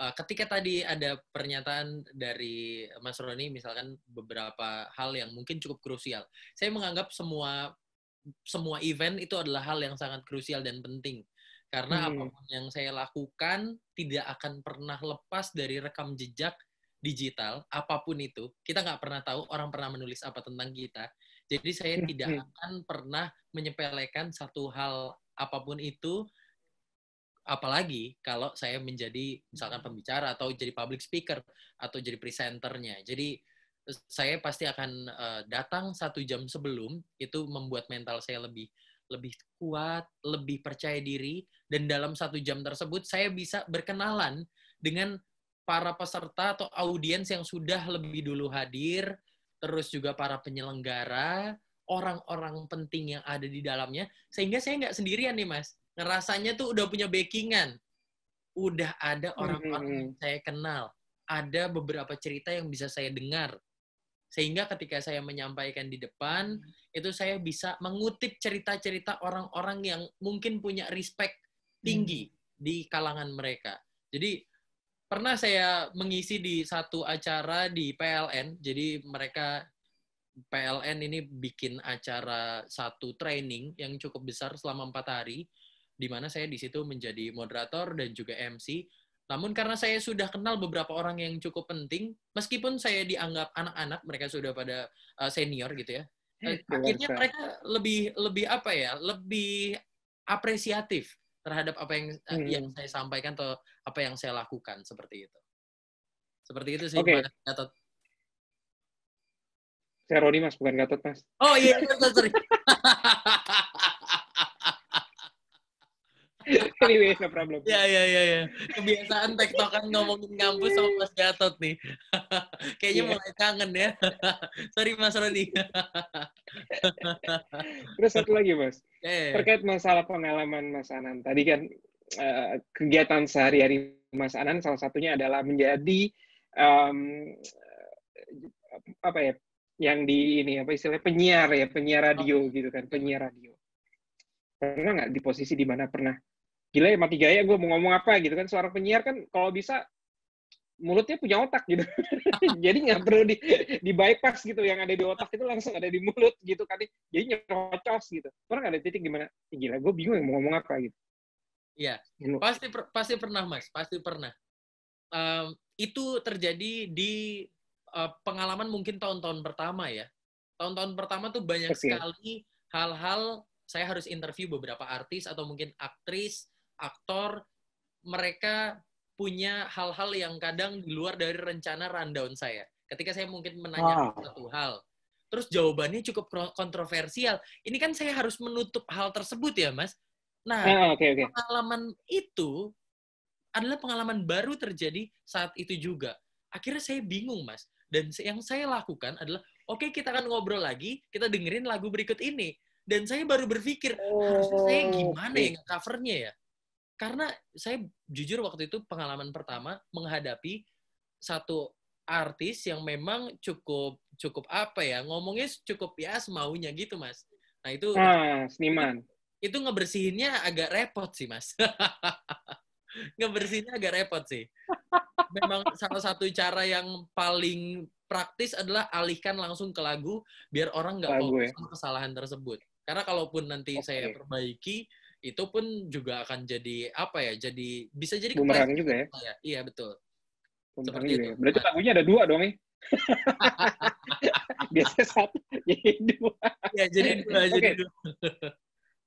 Uh, ketika tadi ada pernyataan dari Mas Roni, misalkan beberapa hal yang mungkin cukup krusial. Saya menganggap semua semua event itu adalah hal yang sangat krusial dan penting karena hmm. apapun yang saya lakukan tidak akan pernah lepas dari rekam jejak digital, apapun itu, kita nggak pernah tahu orang pernah menulis apa tentang kita. Jadi saya hmm, tidak hmm. akan pernah menyepelekan satu hal apapun itu, apalagi kalau saya menjadi misalkan pembicara atau jadi public speaker atau jadi presenternya. Jadi eh, saya pasti akan uh, datang satu jam sebelum itu membuat mental saya lebih lebih kuat, lebih percaya diri, dan dalam satu jam tersebut saya bisa berkenalan dengan para peserta atau audiens yang sudah lebih dulu hadir, terus juga para penyelenggara, orang-orang penting yang ada di dalamnya, sehingga saya nggak sendirian nih mas. Ngerasanya tuh udah punya backingan, udah ada orang-orang mm -hmm. yang saya kenal, ada beberapa cerita yang bisa saya dengar, sehingga ketika saya menyampaikan di depan hmm. itu saya bisa mengutip cerita-cerita orang-orang yang mungkin punya respect tinggi hmm. di kalangan mereka. Jadi pernah saya mengisi di satu acara di PLN. Jadi mereka PLN ini bikin acara satu training yang cukup besar selama empat hari, di mana saya di situ menjadi moderator dan juga MC. Namun karena saya sudah kenal beberapa orang yang cukup penting, meskipun saya dianggap anak-anak, mereka sudah pada eh, senior gitu ya. Eh, eh, akhirnya mereka lebih lebih apa ya? Lebih apresiatif terhadap apa yang eh, ya, hmm. yang saya sampaikan atau apa yang saya lakukan seperti itu. Seperti itu sih okay. Mas Gatot. Saya Roni Mas, bukan Gatot Mas. Oh iya, iya sorry. anyway, no problem. Ya, ya, ya, ya. Kebiasaan tektokan ngomongin kampus sama Mas Gatot nih. Kayaknya yeah. mulai kangen ya. Sorry Mas Rodi. Terus satu lagi Mas. Yeah, Terkait masalah pengalaman Mas Anan. Tadi kan uh, kegiatan sehari-hari Mas Anan salah satunya adalah menjadi um, apa ya yang di ini apa istilahnya penyiar ya penyiar radio oh. gitu kan penyiar radio pernah nggak di posisi di mana pernah gila ya mati gaya gue mau ngomong apa gitu kan seorang penyiar kan kalau bisa mulutnya punya otak gitu jadi nggak perlu di di bypass gitu yang ada di otak itu langsung ada di mulut gitu kan jadi nyerocos gitu pernah ada titik gimana gila gue bingung ya mau ngomong apa gitu iya gitu. pasti per, pasti pernah mas pasti pernah um, itu terjadi di uh, pengalaman mungkin tahun-tahun pertama ya tahun-tahun pertama tuh banyak okay. sekali hal-hal saya harus interview beberapa artis atau mungkin aktris aktor mereka punya hal-hal yang kadang di luar dari rencana rundown saya. Ketika saya mungkin menanyakan wow. satu hal, terus jawabannya cukup kontroversial. Ini kan saya harus menutup hal tersebut ya, Mas. Nah, oh, ah, okay, okay. pengalaman itu adalah pengalaman baru terjadi saat itu juga. Akhirnya saya bingung, Mas. Dan yang saya lakukan adalah, oke okay, kita akan ngobrol lagi, kita dengerin lagu berikut ini. Dan saya baru berpikir, oh, harusnya saya gimana okay. ya covernya ya? Karena saya jujur waktu itu pengalaman pertama menghadapi satu artis yang memang cukup cukup apa ya ngomongnya cukup ya semaunya gitu mas nah itu ah, seniman itu, ngebersihinnya agak repot sih mas ngebersihinnya agak repot sih memang salah satu cara yang paling praktis adalah alihkan langsung ke lagu biar orang nggak ya. fokus ya? kesalahan tersebut karena kalaupun nanti okay. saya perbaiki itu pun juga akan jadi apa ya? Jadi bisa jadi bumerang gitu juga ya. ya. Iya betul. Bumerang Seperti Itu. Ya? Berarti lagunya nah. ada dua dong nih. biasa satu, jadi dua. Ya jadi dua, okay. jadi dua.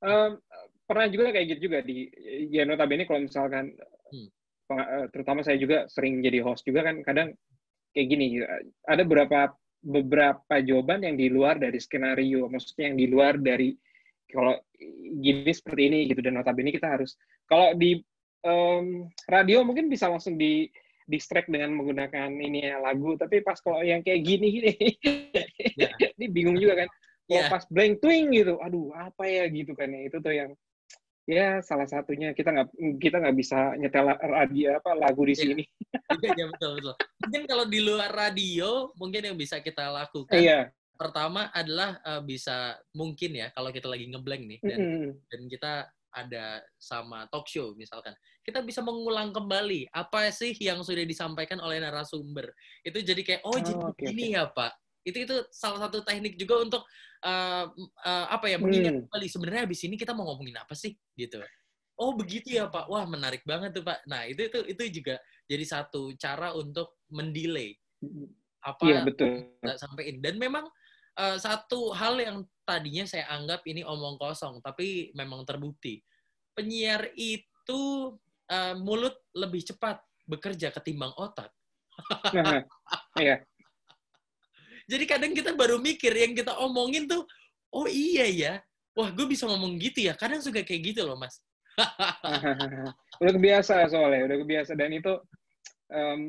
um, pernah juga kayak gitu juga di ya notabene kalau misalkan hmm. Eh, terutama saya juga sering jadi host juga kan kadang kayak gini eh, ada beberapa beberapa jawaban yang di luar dari skenario maksudnya yang di luar dari kalau gini seperti ini gitu dan notabene kita harus kalau di um, radio mungkin bisa langsung di distract dengan menggunakan ini ya, lagu tapi pas kalau yang kayak gini gini yeah. ini bingung juga kan kalau yeah. pas blank twing gitu aduh apa ya gitu kan ya itu tuh yang ya salah satunya kita nggak kita nggak bisa nyetel radio apa lagu di iya. sini iya yeah. yeah, betul betul mungkin kalau di luar radio mungkin yang bisa kita lakukan yeah pertama adalah uh, bisa mungkin ya kalau kita lagi ngeblank nih dan mm -hmm. dan kita ada sama talk show misalkan kita bisa mengulang kembali apa sih yang sudah disampaikan oleh narasumber itu jadi kayak oh, oh jadi okay, ini okay. ya pak itu itu salah satu teknik juga untuk uh, uh, apa ya mengingat hmm. kembali sebenarnya habis ini kita mau ngomongin apa sih gitu oh begitu ya pak wah menarik banget tuh pak nah itu itu itu juga jadi satu cara untuk mendelay apa yang betul. kita sampaikan dan memang uh, satu hal yang tadinya saya anggap ini omong kosong, tapi memang terbukti. Penyiar itu uh, mulut lebih cepat bekerja ketimbang otak. Iya. Jadi kadang kita baru mikir yang kita omongin tuh, oh iya ya, wah gue bisa ngomong gitu ya. Kadang suka kayak gitu loh mas. udah kebiasa soalnya, udah kebiasa dan itu um,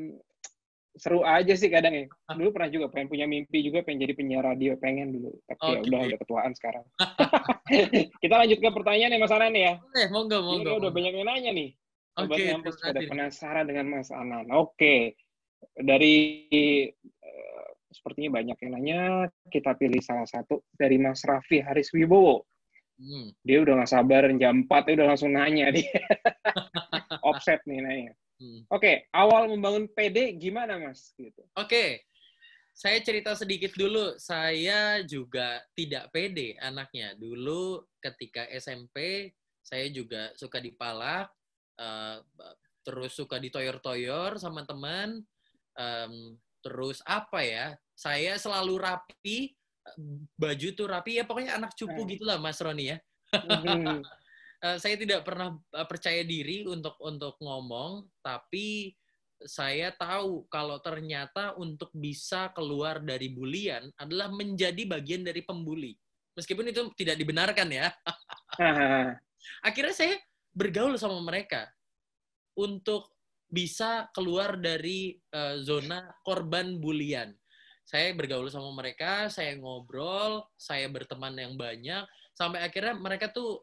seru aja sih kadang ya. Dulu pernah juga pengen punya mimpi juga pengen jadi penyiar radio pengen dulu. Tapi okay. ya udah udah ketuaan sekarang. Kita lanjut ke pertanyaan ya Mas Anan ya. Oke, monggo monggo. Ini udah banyak yang nanya nih. Oke. Okay, pada penasaran dengan Mas Anan. Oke. Okay. Dari uh, sepertinya banyak yang nanya, kita pilih salah satu dari Mas Raffi Haris Wibowo. Hmm. Dia udah gak sabar jam 4 dia udah langsung nanya dia. Offset nih nanya. Hmm. Oke, okay, awal membangun PD gimana Mas? Gitu. Oke, okay. saya cerita sedikit dulu. Saya juga tidak PD anaknya. Dulu ketika SMP, saya juga suka dipalak, uh, terus suka ditoyor-toyor sama teman. Um, terus apa ya? Saya selalu rapi, baju tuh rapi ya pokoknya anak cupu hmm. gitulah Mas Roni ya. Hmm. Eh, saya tidak pernah eh, percaya diri untuk untuk ngomong, tapi saya tahu kalau ternyata untuk bisa keluar dari bulian adalah menjadi bagian dari pembuli. Meskipun itu tidak dibenarkan ya. Akhirnya saya bergaul sama mereka untuk bisa keluar dari eh, zona korban bulian. Saya bergaul sama mereka, saya ngobrol, saya berteman yang banyak, sampai akhirnya mereka tuh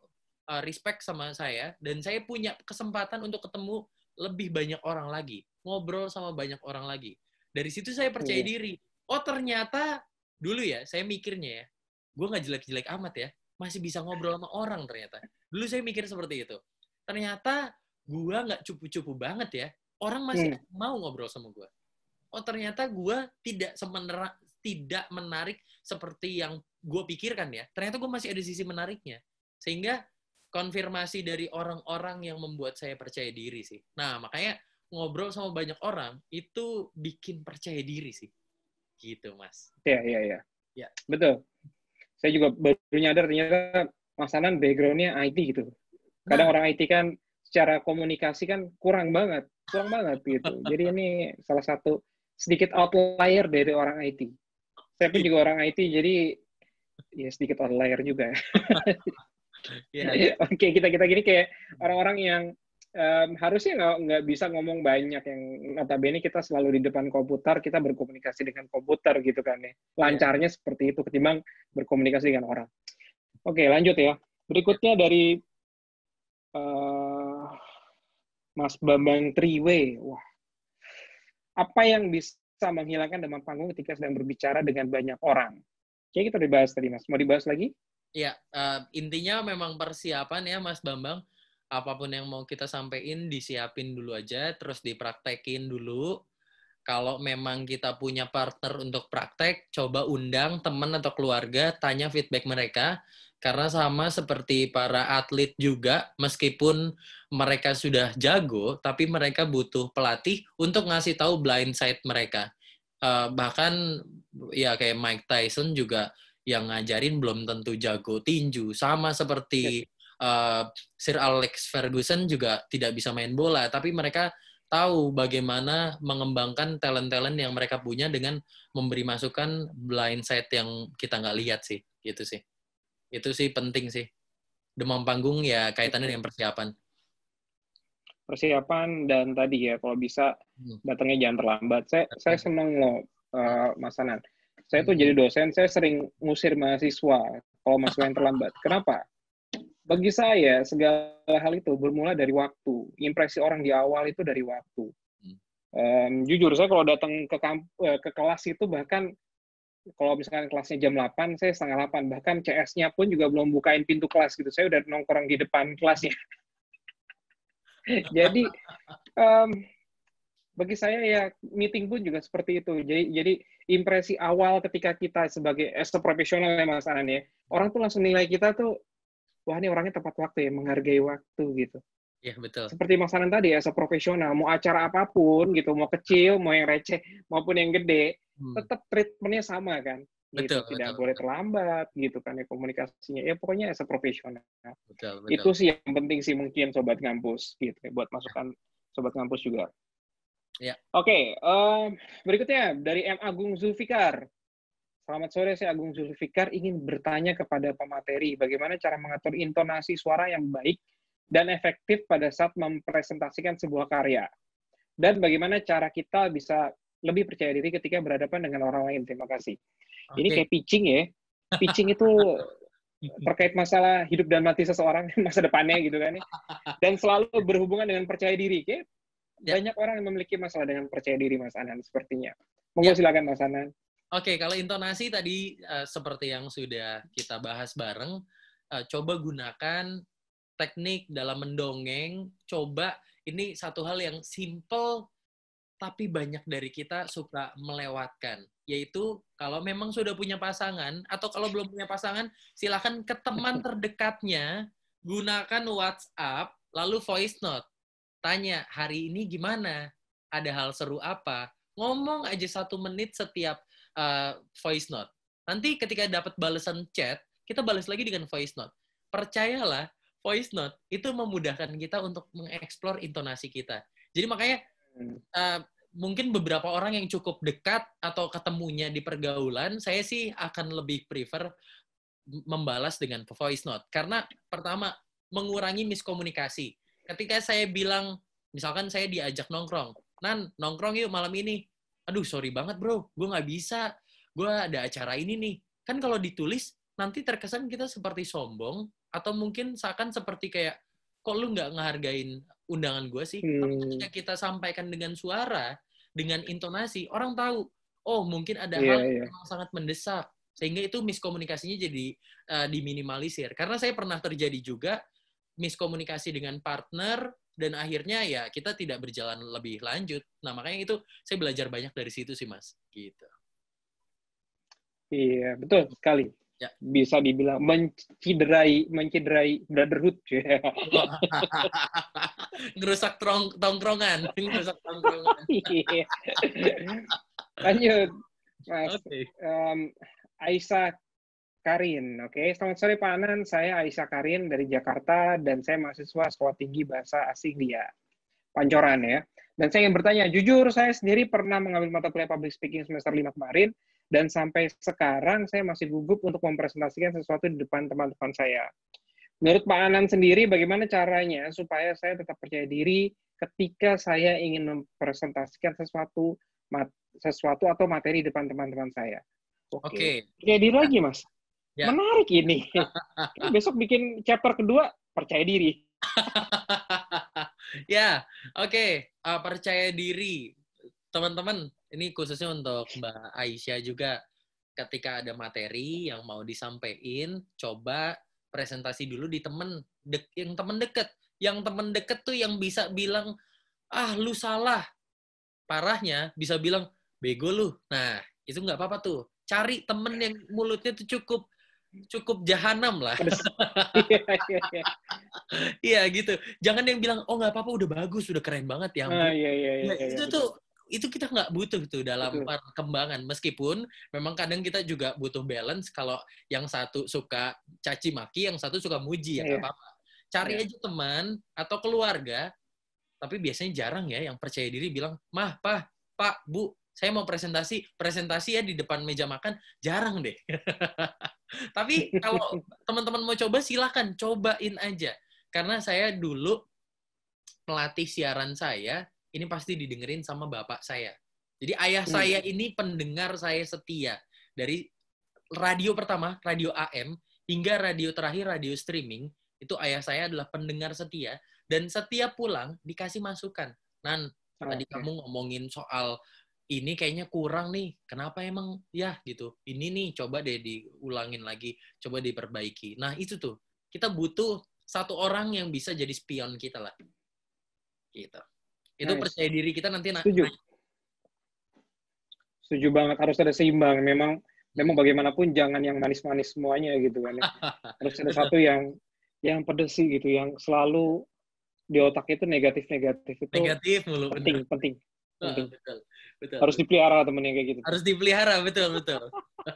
uh, respect sama saya dan saya punya kesempatan untuk ketemu lebih banyak orang lagi, ngobrol sama banyak orang lagi. Dari situ saya percaya yeah. diri. Oh ternyata dulu ya saya mikirnya ya, gue nggak jelek-jelek amat ya, masih bisa ngobrol sama orang ternyata. Dulu saya mikir seperti itu. Ternyata gue nggak cupu-cupu banget ya, orang masih yeah. Hmm. mau ngobrol sama gue. Oh ternyata gue tidak semenera, tidak menarik seperti yang gue pikirkan ya. Ternyata gue masih ada sisi menariknya. Sehingga konfirmasi dari orang-orang yang membuat saya percaya diri sih. Nah, makanya ngobrol sama banyak orang itu bikin percaya diri sih. Gitu, Mas. Iya, iya, iya. Ya. Betul. Saya juga baru nyadar ternyata Mas Anan background-nya IT gitu. Kadang nah. orang IT kan secara komunikasi kan kurang banget, kurang banget gitu. Jadi ini salah satu sedikit outlier dari orang IT. Saya pun iya. juga orang IT, jadi ya sedikit outlier juga. yeah. Iya, iya. Oke, kita kita gini kayak orang-orang yang um, harusnya nggak nggak bisa ngomong banyak yang notabene kita selalu di depan komputer, kita berkomunikasi dengan komputer gitu kan ya. Iya. Lancarnya yeah. seperti itu ketimbang berkomunikasi dengan orang. Oke, lanjut ya. Berikutnya dari uh, Mas Bambang Triwe. Wah. Apa yang bisa menghilangkan demam panggung ketika sedang berbicara dengan banyak orang? Oke, kita dibahas tadi, Mas. Mau dibahas lagi? ya uh, intinya memang persiapan ya Mas Bambang apapun yang mau kita sampaikan disiapin dulu aja terus dipraktekin dulu kalau memang kita punya partner untuk praktek coba undang teman atau keluarga tanya feedback mereka karena sama seperti para atlet juga meskipun mereka sudah jago tapi mereka butuh pelatih untuk ngasih tahu blind side mereka uh, bahkan ya kayak Mike Tyson juga yang ngajarin belum tentu jago tinju sama seperti uh, Sir Alex Ferguson juga tidak bisa main bola tapi mereka tahu bagaimana mengembangkan talent-talent yang mereka punya dengan memberi masukan blind side yang kita nggak lihat sih gitu sih itu sih penting sih demam panggung ya kaitannya dengan persiapan persiapan dan tadi ya kalau bisa hmm. datangnya jangan terlambat saya saya seneng loh uh, Mas Anand saya tuh jadi mm-hmm. dosen, saya sering ngusir mahasiswa kalau mahasiswa yang terlambat. Kenapa? Bagi saya, segala hal itu bermula dari waktu. Impresi orang di awal itu dari waktu. Um, jujur, saya kalau datang ke, kamp, eh, ke kelas itu bahkan kalau misalkan kelasnya jam 8, saya setengah 8. Bahkan CS-nya pun juga belum bukain pintu kelas gitu. Saya udah nongkrong di depan kelasnya. Jadi, um, bagi saya ya meeting pun juga seperti itu. Jadi jadi impresi awal ketika kita sebagai as eh, a profesional ya Mas Anan ya, orang tuh langsung nilai kita tuh wah ini orangnya tepat waktu ya, menghargai waktu gitu. Iya betul. Seperti Mas Anan tadi ya, as a profesional mau acara apapun gitu, mau kecil, mau yang receh maupun yang gede, hmm. tetap treatmentnya sama kan. Gitu. Betul, tidak betul, boleh betul. terlambat gitu kan ya komunikasinya ya pokoknya as a ya profesional betul, betul. itu sih yang penting sih mungkin sobat kampus gitu ya, buat masukan ya. sobat kampus juga Ya. Oke, okay, eh, um, berikutnya dari M Agung Zulfikar. Selamat sore, saya Agung Zulfikar ingin bertanya kepada pemateri bagaimana cara mengatur intonasi suara yang baik dan efektif pada saat mempresentasikan sebuah karya. Dan bagaimana cara kita bisa lebih percaya diri ketika berhadapan dengan orang lain. Terima kasih. Okay. Ini kayak pitching ya. Pitching itu terkait masalah hidup dan mati seseorang masa depannya gitu kan ya. dan selalu berhubungan dengan percaya diri kayak yeah. banyak orang yang memiliki masalah dengan percaya diri Mas Anan sepertinya. Monggo yeah. silakan Mas Anan. Oke, okay, kalau intonasi tadi uh, seperti yang sudah kita bahas bareng, uh, coba gunakan teknik dalam mendongeng, coba ini satu hal yang simple tapi banyak dari kita suka melewatkan, yaitu kalau memang sudah punya pasangan atau kalau belum punya pasangan, silakan ke teman terdekatnya gunakan WhatsApp lalu voice note Tanya, hari ini gimana? Ada hal seru apa? Ngomong aja satu menit setiap uh, voice note. Nanti ketika dapat balasan chat, kita balas lagi dengan voice note. Percayalah, voice note itu memudahkan kita untuk mengeksplor intonasi kita. Jadi makanya uh, mungkin beberapa orang yang cukup dekat atau ketemunya di pergaulan, saya sih akan lebih prefer membalas dengan voice note. Karena pertama, mengurangi miskomunikasi ketika saya bilang misalkan saya diajak nongkrong nan nongkrong yuk malam ini aduh sorry banget bro gue nggak bisa gue ada acara ini nih kan kalau ditulis nanti terkesan kita seperti sombong atau mungkin seakan seperti kayak kok lu nggak ngehargain undangan gue sih hmm. tapi kita sampaikan dengan suara dengan intonasi orang tahu oh mungkin ada yeah, hal yeah. yang sangat mendesak sehingga itu miskomunikasinya jadi uh, diminimalisir karena saya pernah terjadi juga miskomunikasi dengan partner dan akhirnya ya kita tidak berjalan lebih lanjut. Nah makanya itu saya belajar banyak dari situ sih mas, gitu. Iya betul sekali. Ya. Bisa dibilang menciderai menciderai brotherhood ya. ngerusak trong, tongkrongan, ngerusak tongkrongan. Iya. Lanjut, mas. Okay. Um, Aisyah Karin. Oke, okay. selamat sore Pak Anan. Saya Aisyah Karin dari Jakarta dan saya mahasiswa Sekolah Tinggi Bahasa Asing dia Pancoran ya. Dan saya ingin bertanya, jujur saya sendiri pernah mengambil mata kuliah public speaking semester 5 kemarin dan sampai sekarang saya masih gugup untuk mempresentasikan sesuatu di depan teman-teman saya. Menurut Pak Anan sendiri, bagaimana caranya supaya saya tetap percaya diri ketika saya ingin mempresentasikan sesuatu sesuatu atau materi di depan teman-teman saya? Oke. Okay. Okay. Jadi lagi, Mas. Ya. Menarik ini. Kan besok bikin chapter kedua percaya diri. ya, oke. Okay. Uh, eh, percaya diri. Teman-teman, ini khususnya untuk Mbak Aisyah juga. Ketika ada materi yang mau disampaikan, coba presentasi dulu di temen dek yang temen deket. Yang temen deket tuh yang bisa bilang, ah lu salah. Parahnya bisa bilang, bego lu. Nah, itu nggak apa-apa tuh. Cari temen yang mulutnya tuh cukup cukup jahanam lah. Iya gitu. Jangan yang bilang oh nggak apa-apa udah bagus udah keren banget ya. Ah, iya, iya, iya, nah, itu tuh itu kita nggak butuh tuh dalam Betul. perkembangan meskipun memang kadang kita juga butuh balance kalau yang satu suka caci maki yang satu suka muji ya nggak apa-apa cari yeah. aja teman atau keluarga tapi biasanya jarang ya yang percaya diri bilang mah pah pak bu saya mau presentasi, presentasi ya di depan meja makan jarang deh. Tapi kalau teman-teman mau coba silahkan cobain aja. Karena saya dulu pelatih siaran saya ini pasti didengerin sama bapak saya. Jadi ayah hmm. saya ini pendengar saya setia dari radio pertama, radio AM hingga radio terakhir radio streaming itu ayah saya adalah pendengar setia dan setiap pulang dikasih masukan. Nan, tadi kamu ngomongin soal ini kayaknya kurang nih. Kenapa emang ya gitu? Ini nih coba deh diulangin lagi, coba diperbaiki. Nah, itu tuh. Kita butuh satu orang yang bisa jadi spion kita lah. Gitu. Itu nice. percaya diri kita nanti Setuju. Setuju banget harus ada seimbang. Memang memang bagaimanapun jangan yang manis-manis semuanya gitu kan. Ya. harus ada satu yang yang pedes sih gitu, yang selalu di otak itu negatif-negatif itu negatif mulu penting penting ah, penting. betul betul. Harus dipelihara temen yang kayak gitu. Harus dipelihara, betul, betul. Oke,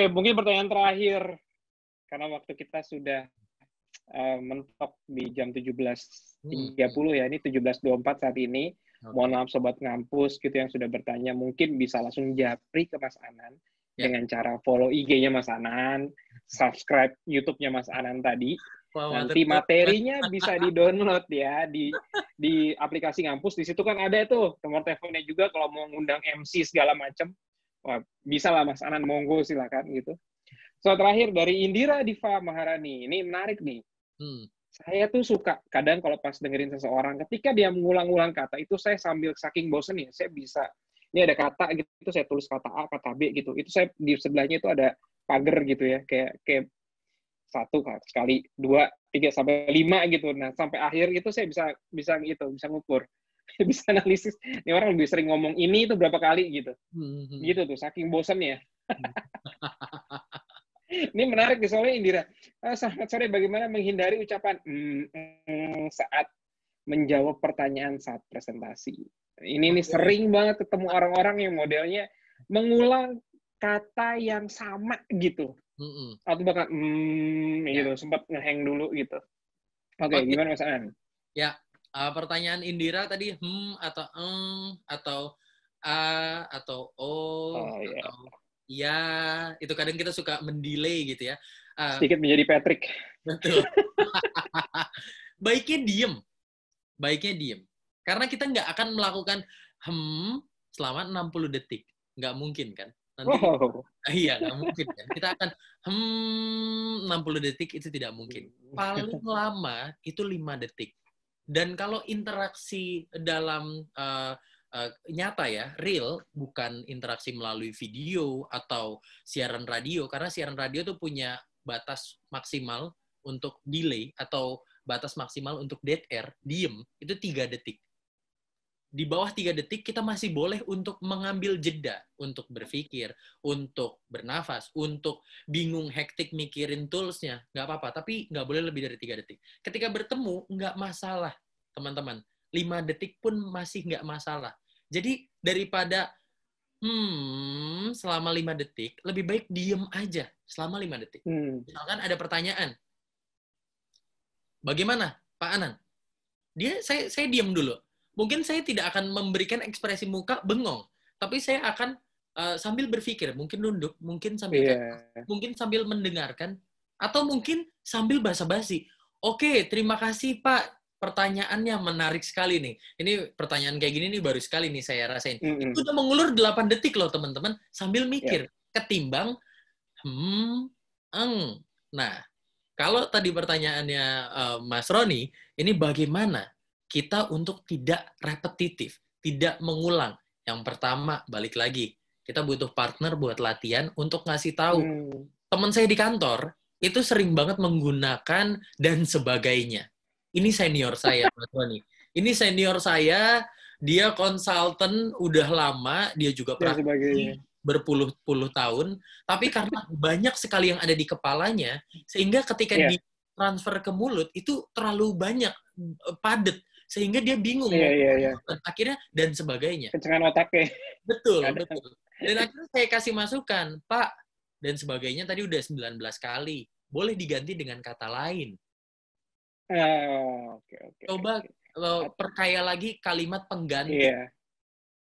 okay, mungkin pertanyaan terakhir. Karena waktu kita sudah uh, mentok di jam 17.30 puluh hmm. ya, ini 17.24 saat ini. Okay. Mohon maaf Sobat Ngampus gitu yang sudah bertanya, mungkin bisa langsung japri ke Mas Anan yeah. dengan cara follow IG-nya Mas Anan, subscribe YouTube-nya Mas Anan tadi. Wow, Nanti materinya bisa di-download ya di di aplikasi ngampus. Di situ kan ada tuh nomor teleponnya juga kalau mau ngundang MC segala macam. bisa lah Mas Anan, monggo silakan gitu. So terakhir dari Indira Diva Maharani. Ini menarik nih. Hmm. Saya tuh suka kadang kalau pas dengerin seseorang ketika dia mengulang-ulang kata itu saya sambil saking bosen ya, saya bisa ini ada kata gitu saya tulis kata A, kata B gitu. Itu saya di sebelahnya itu ada pagar gitu ya, kayak kayak satu sekali dua tiga sampai lima gitu nah sampai akhir itu saya bisa bisa gitu bisa ngukur bisa analisis ini orang lebih sering ngomong ini itu berapa kali gitu hmm. gitu tuh saking bosannya hmm. ini menarik nih soalnya Indira eh, sangat sore bagaimana menghindari ucapan hmm, saat menjawab pertanyaan saat presentasi ini ini sering banget ketemu orang-orang yang modelnya mengulang kata yang sama gitu mm mm Aku bakal mm, gitu, sempat ngeheng dulu gitu. Oke, okay, okay. gimana Mas An? Ya, uh, pertanyaan Indira tadi hmm atau eng atau a atau oh, iya. atau yeah. ya itu kadang kita suka mendelay gitu ya. Uh, Sedikit menjadi Patrick. Betul. Baiknya diem. Baiknya diem. Karena kita nggak akan melakukan hmm selama 60 detik. Nggak mungkin kan? Nanti, wow. Iya, nggak mungkin kan. Kita akan hmm 60 detik itu tidak mungkin. Hmm. Paling lama itu lima detik. Dan kalau interaksi dalam uh, uh, nyata ya, real, bukan interaksi melalui video atau siaran radio, karena siaran radio itu punya batas maksimal untuk delay atau batas maksimal untuk dead air, diem, itu tiga detik di bawah tiga detik kita masih boleh untuk mengambil jeda, untuk berpikir, untuk bernafas, untuk bingung hektik mikirin toolsnya, nggak apa-apa. Tapi nggak boleh lebih dari tiga detik. Ketika bertemu nggak masalah, teman-teman. Lima detik pun masih nggak masalah. Jadi daripada hmm selama lima detik, lebih baik diem aja selama lima detik. Hmm. Misalkan ada pertanyaan, bagaimana Pak Anan? Dia saya saya diem dulu mungkin saya tidak akan memberikan ekspresi muka bengong, tapi saya akan uh, sambil berpikir, mungkin nunduk, mungkin sambil yeah. mungkin sambil mendengarkan atau mungkin sambil basa-basi. Oke, okay, terima kasih Pak. Pertanyaannya menarik sekali nih. Ini pertanyaan kayak gini nih baru sekali nih saya rasain. Mm -hmm. Itu udah mengulur 8 detik loh teman-teman sambil mikir. Yeah. Ketimbang hmm, eng. Nah, kalau tadi pertanyaannya uh, Mas Roni, ini bagaimana kita untuk tidak repetitif, tidak mengulang. Yang pertama, balik lagi, kita butuh partner buat latihan untuk ngasih tahu. Hmm. Teman saya di kantor itu sering banget menggunakan dan sebagainya. Ini senior saya, Mas Tony. Ini senior saya, dia konsultan udah lama, dia juga ya, pernah berpuluh-puluh tahun, tapi karena banyak sekali yang ada di kepalanya, sehingga ketika yeah. di transfer ke mulut itu terlalu banyak eh, padat sehingga dia bingung yeah, yeah, yeah. akhirnya dan sebagainya kecengan otaknya betul betul dan akhirnya saya kasih masukan pak dan sebagainya tadi udah 19 kali boleh diganti dengan kata lain Uh, ah, okay, okay, coba okay. perkaya lagi kalimat pengganti yeah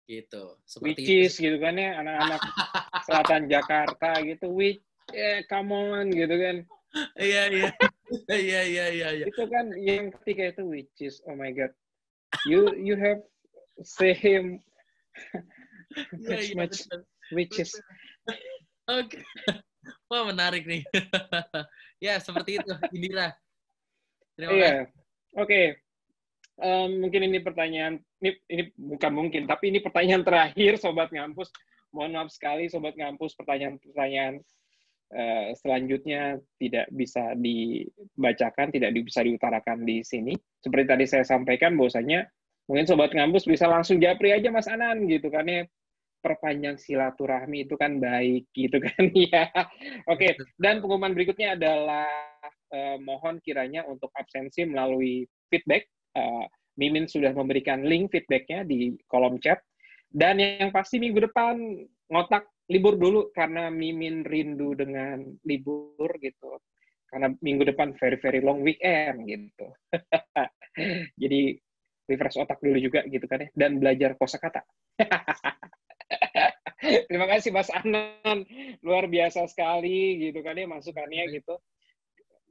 gitu seperti which is itu. gitu kan ya anak-anak selatan Jakarta gitu which eh, come on gitu kan iya iya Iya iya iya iya. Itu kan yang ketiga itu which is oh my god. You you have same yeah, much yeah, which is Oke. Okay. Wah, menarik nih. ya, seperti itu Indira. Terima iya. kasih. Yeah. Oke. Okay. Um, mungkin ini pertanyaan ini, ini bukan mungkin, tapi ini pertanyaan terakhir sobat ngampus. Mohon maaf sekali sobat ngampus pertanyaan-pertanyaan Eh, selanjutnya tidak bisa dibacakan, tidak bisa diutarakan di sini. Seperti tadi saya sampaikan bahwasanya mungkin sobat ngampus bisa langsung japri aja Mas Anan gitu kan ya perpanjang silaturahmi itu kan baik gitu kan ya. Oke, okay. dan pengumuman berikutnya adalah eh, mohon kiranya untuk absensi melalui feedback. Eh, Mimin sudah memberikan link feedbacknya di kolom chat. Dan yang pasti minggu depan ngotak libur dulu karena mimin rindu dengan libur gitu karena minggu depan very very long weekend gitu jadi refresh otak dulu juga gitu kan ya dan belajar kosakata terima kasih Mas Anan luar biasa sekali gitu kan ya masukannya gitu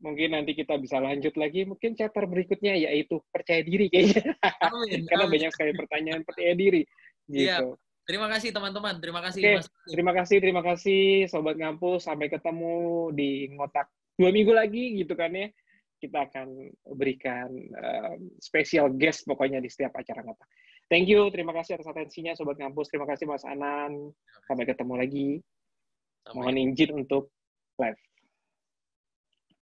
mungkin nanti kita bisa lanjut lagi mungkin chapter berikutnya yaitu percaya diri kayaknya karena banyak sekali pertanyaan percaya diri gitu yeah. Terima kasih teman-teman. Terima kasih. Okay. Mas. Terima kasih, terima kasih sobat ngampus. Sampai ketemu di ngotak dua minggu lagi gitu kan ya. Kita akan berikan um, special guest pokoknya di setiap acara ngotak. Thank you, terima kasih atas atensinya sobat ngampus. Terima kasih Mas Anan. Sampai ketemu lagi. Sampai. Mohon izin untuk live.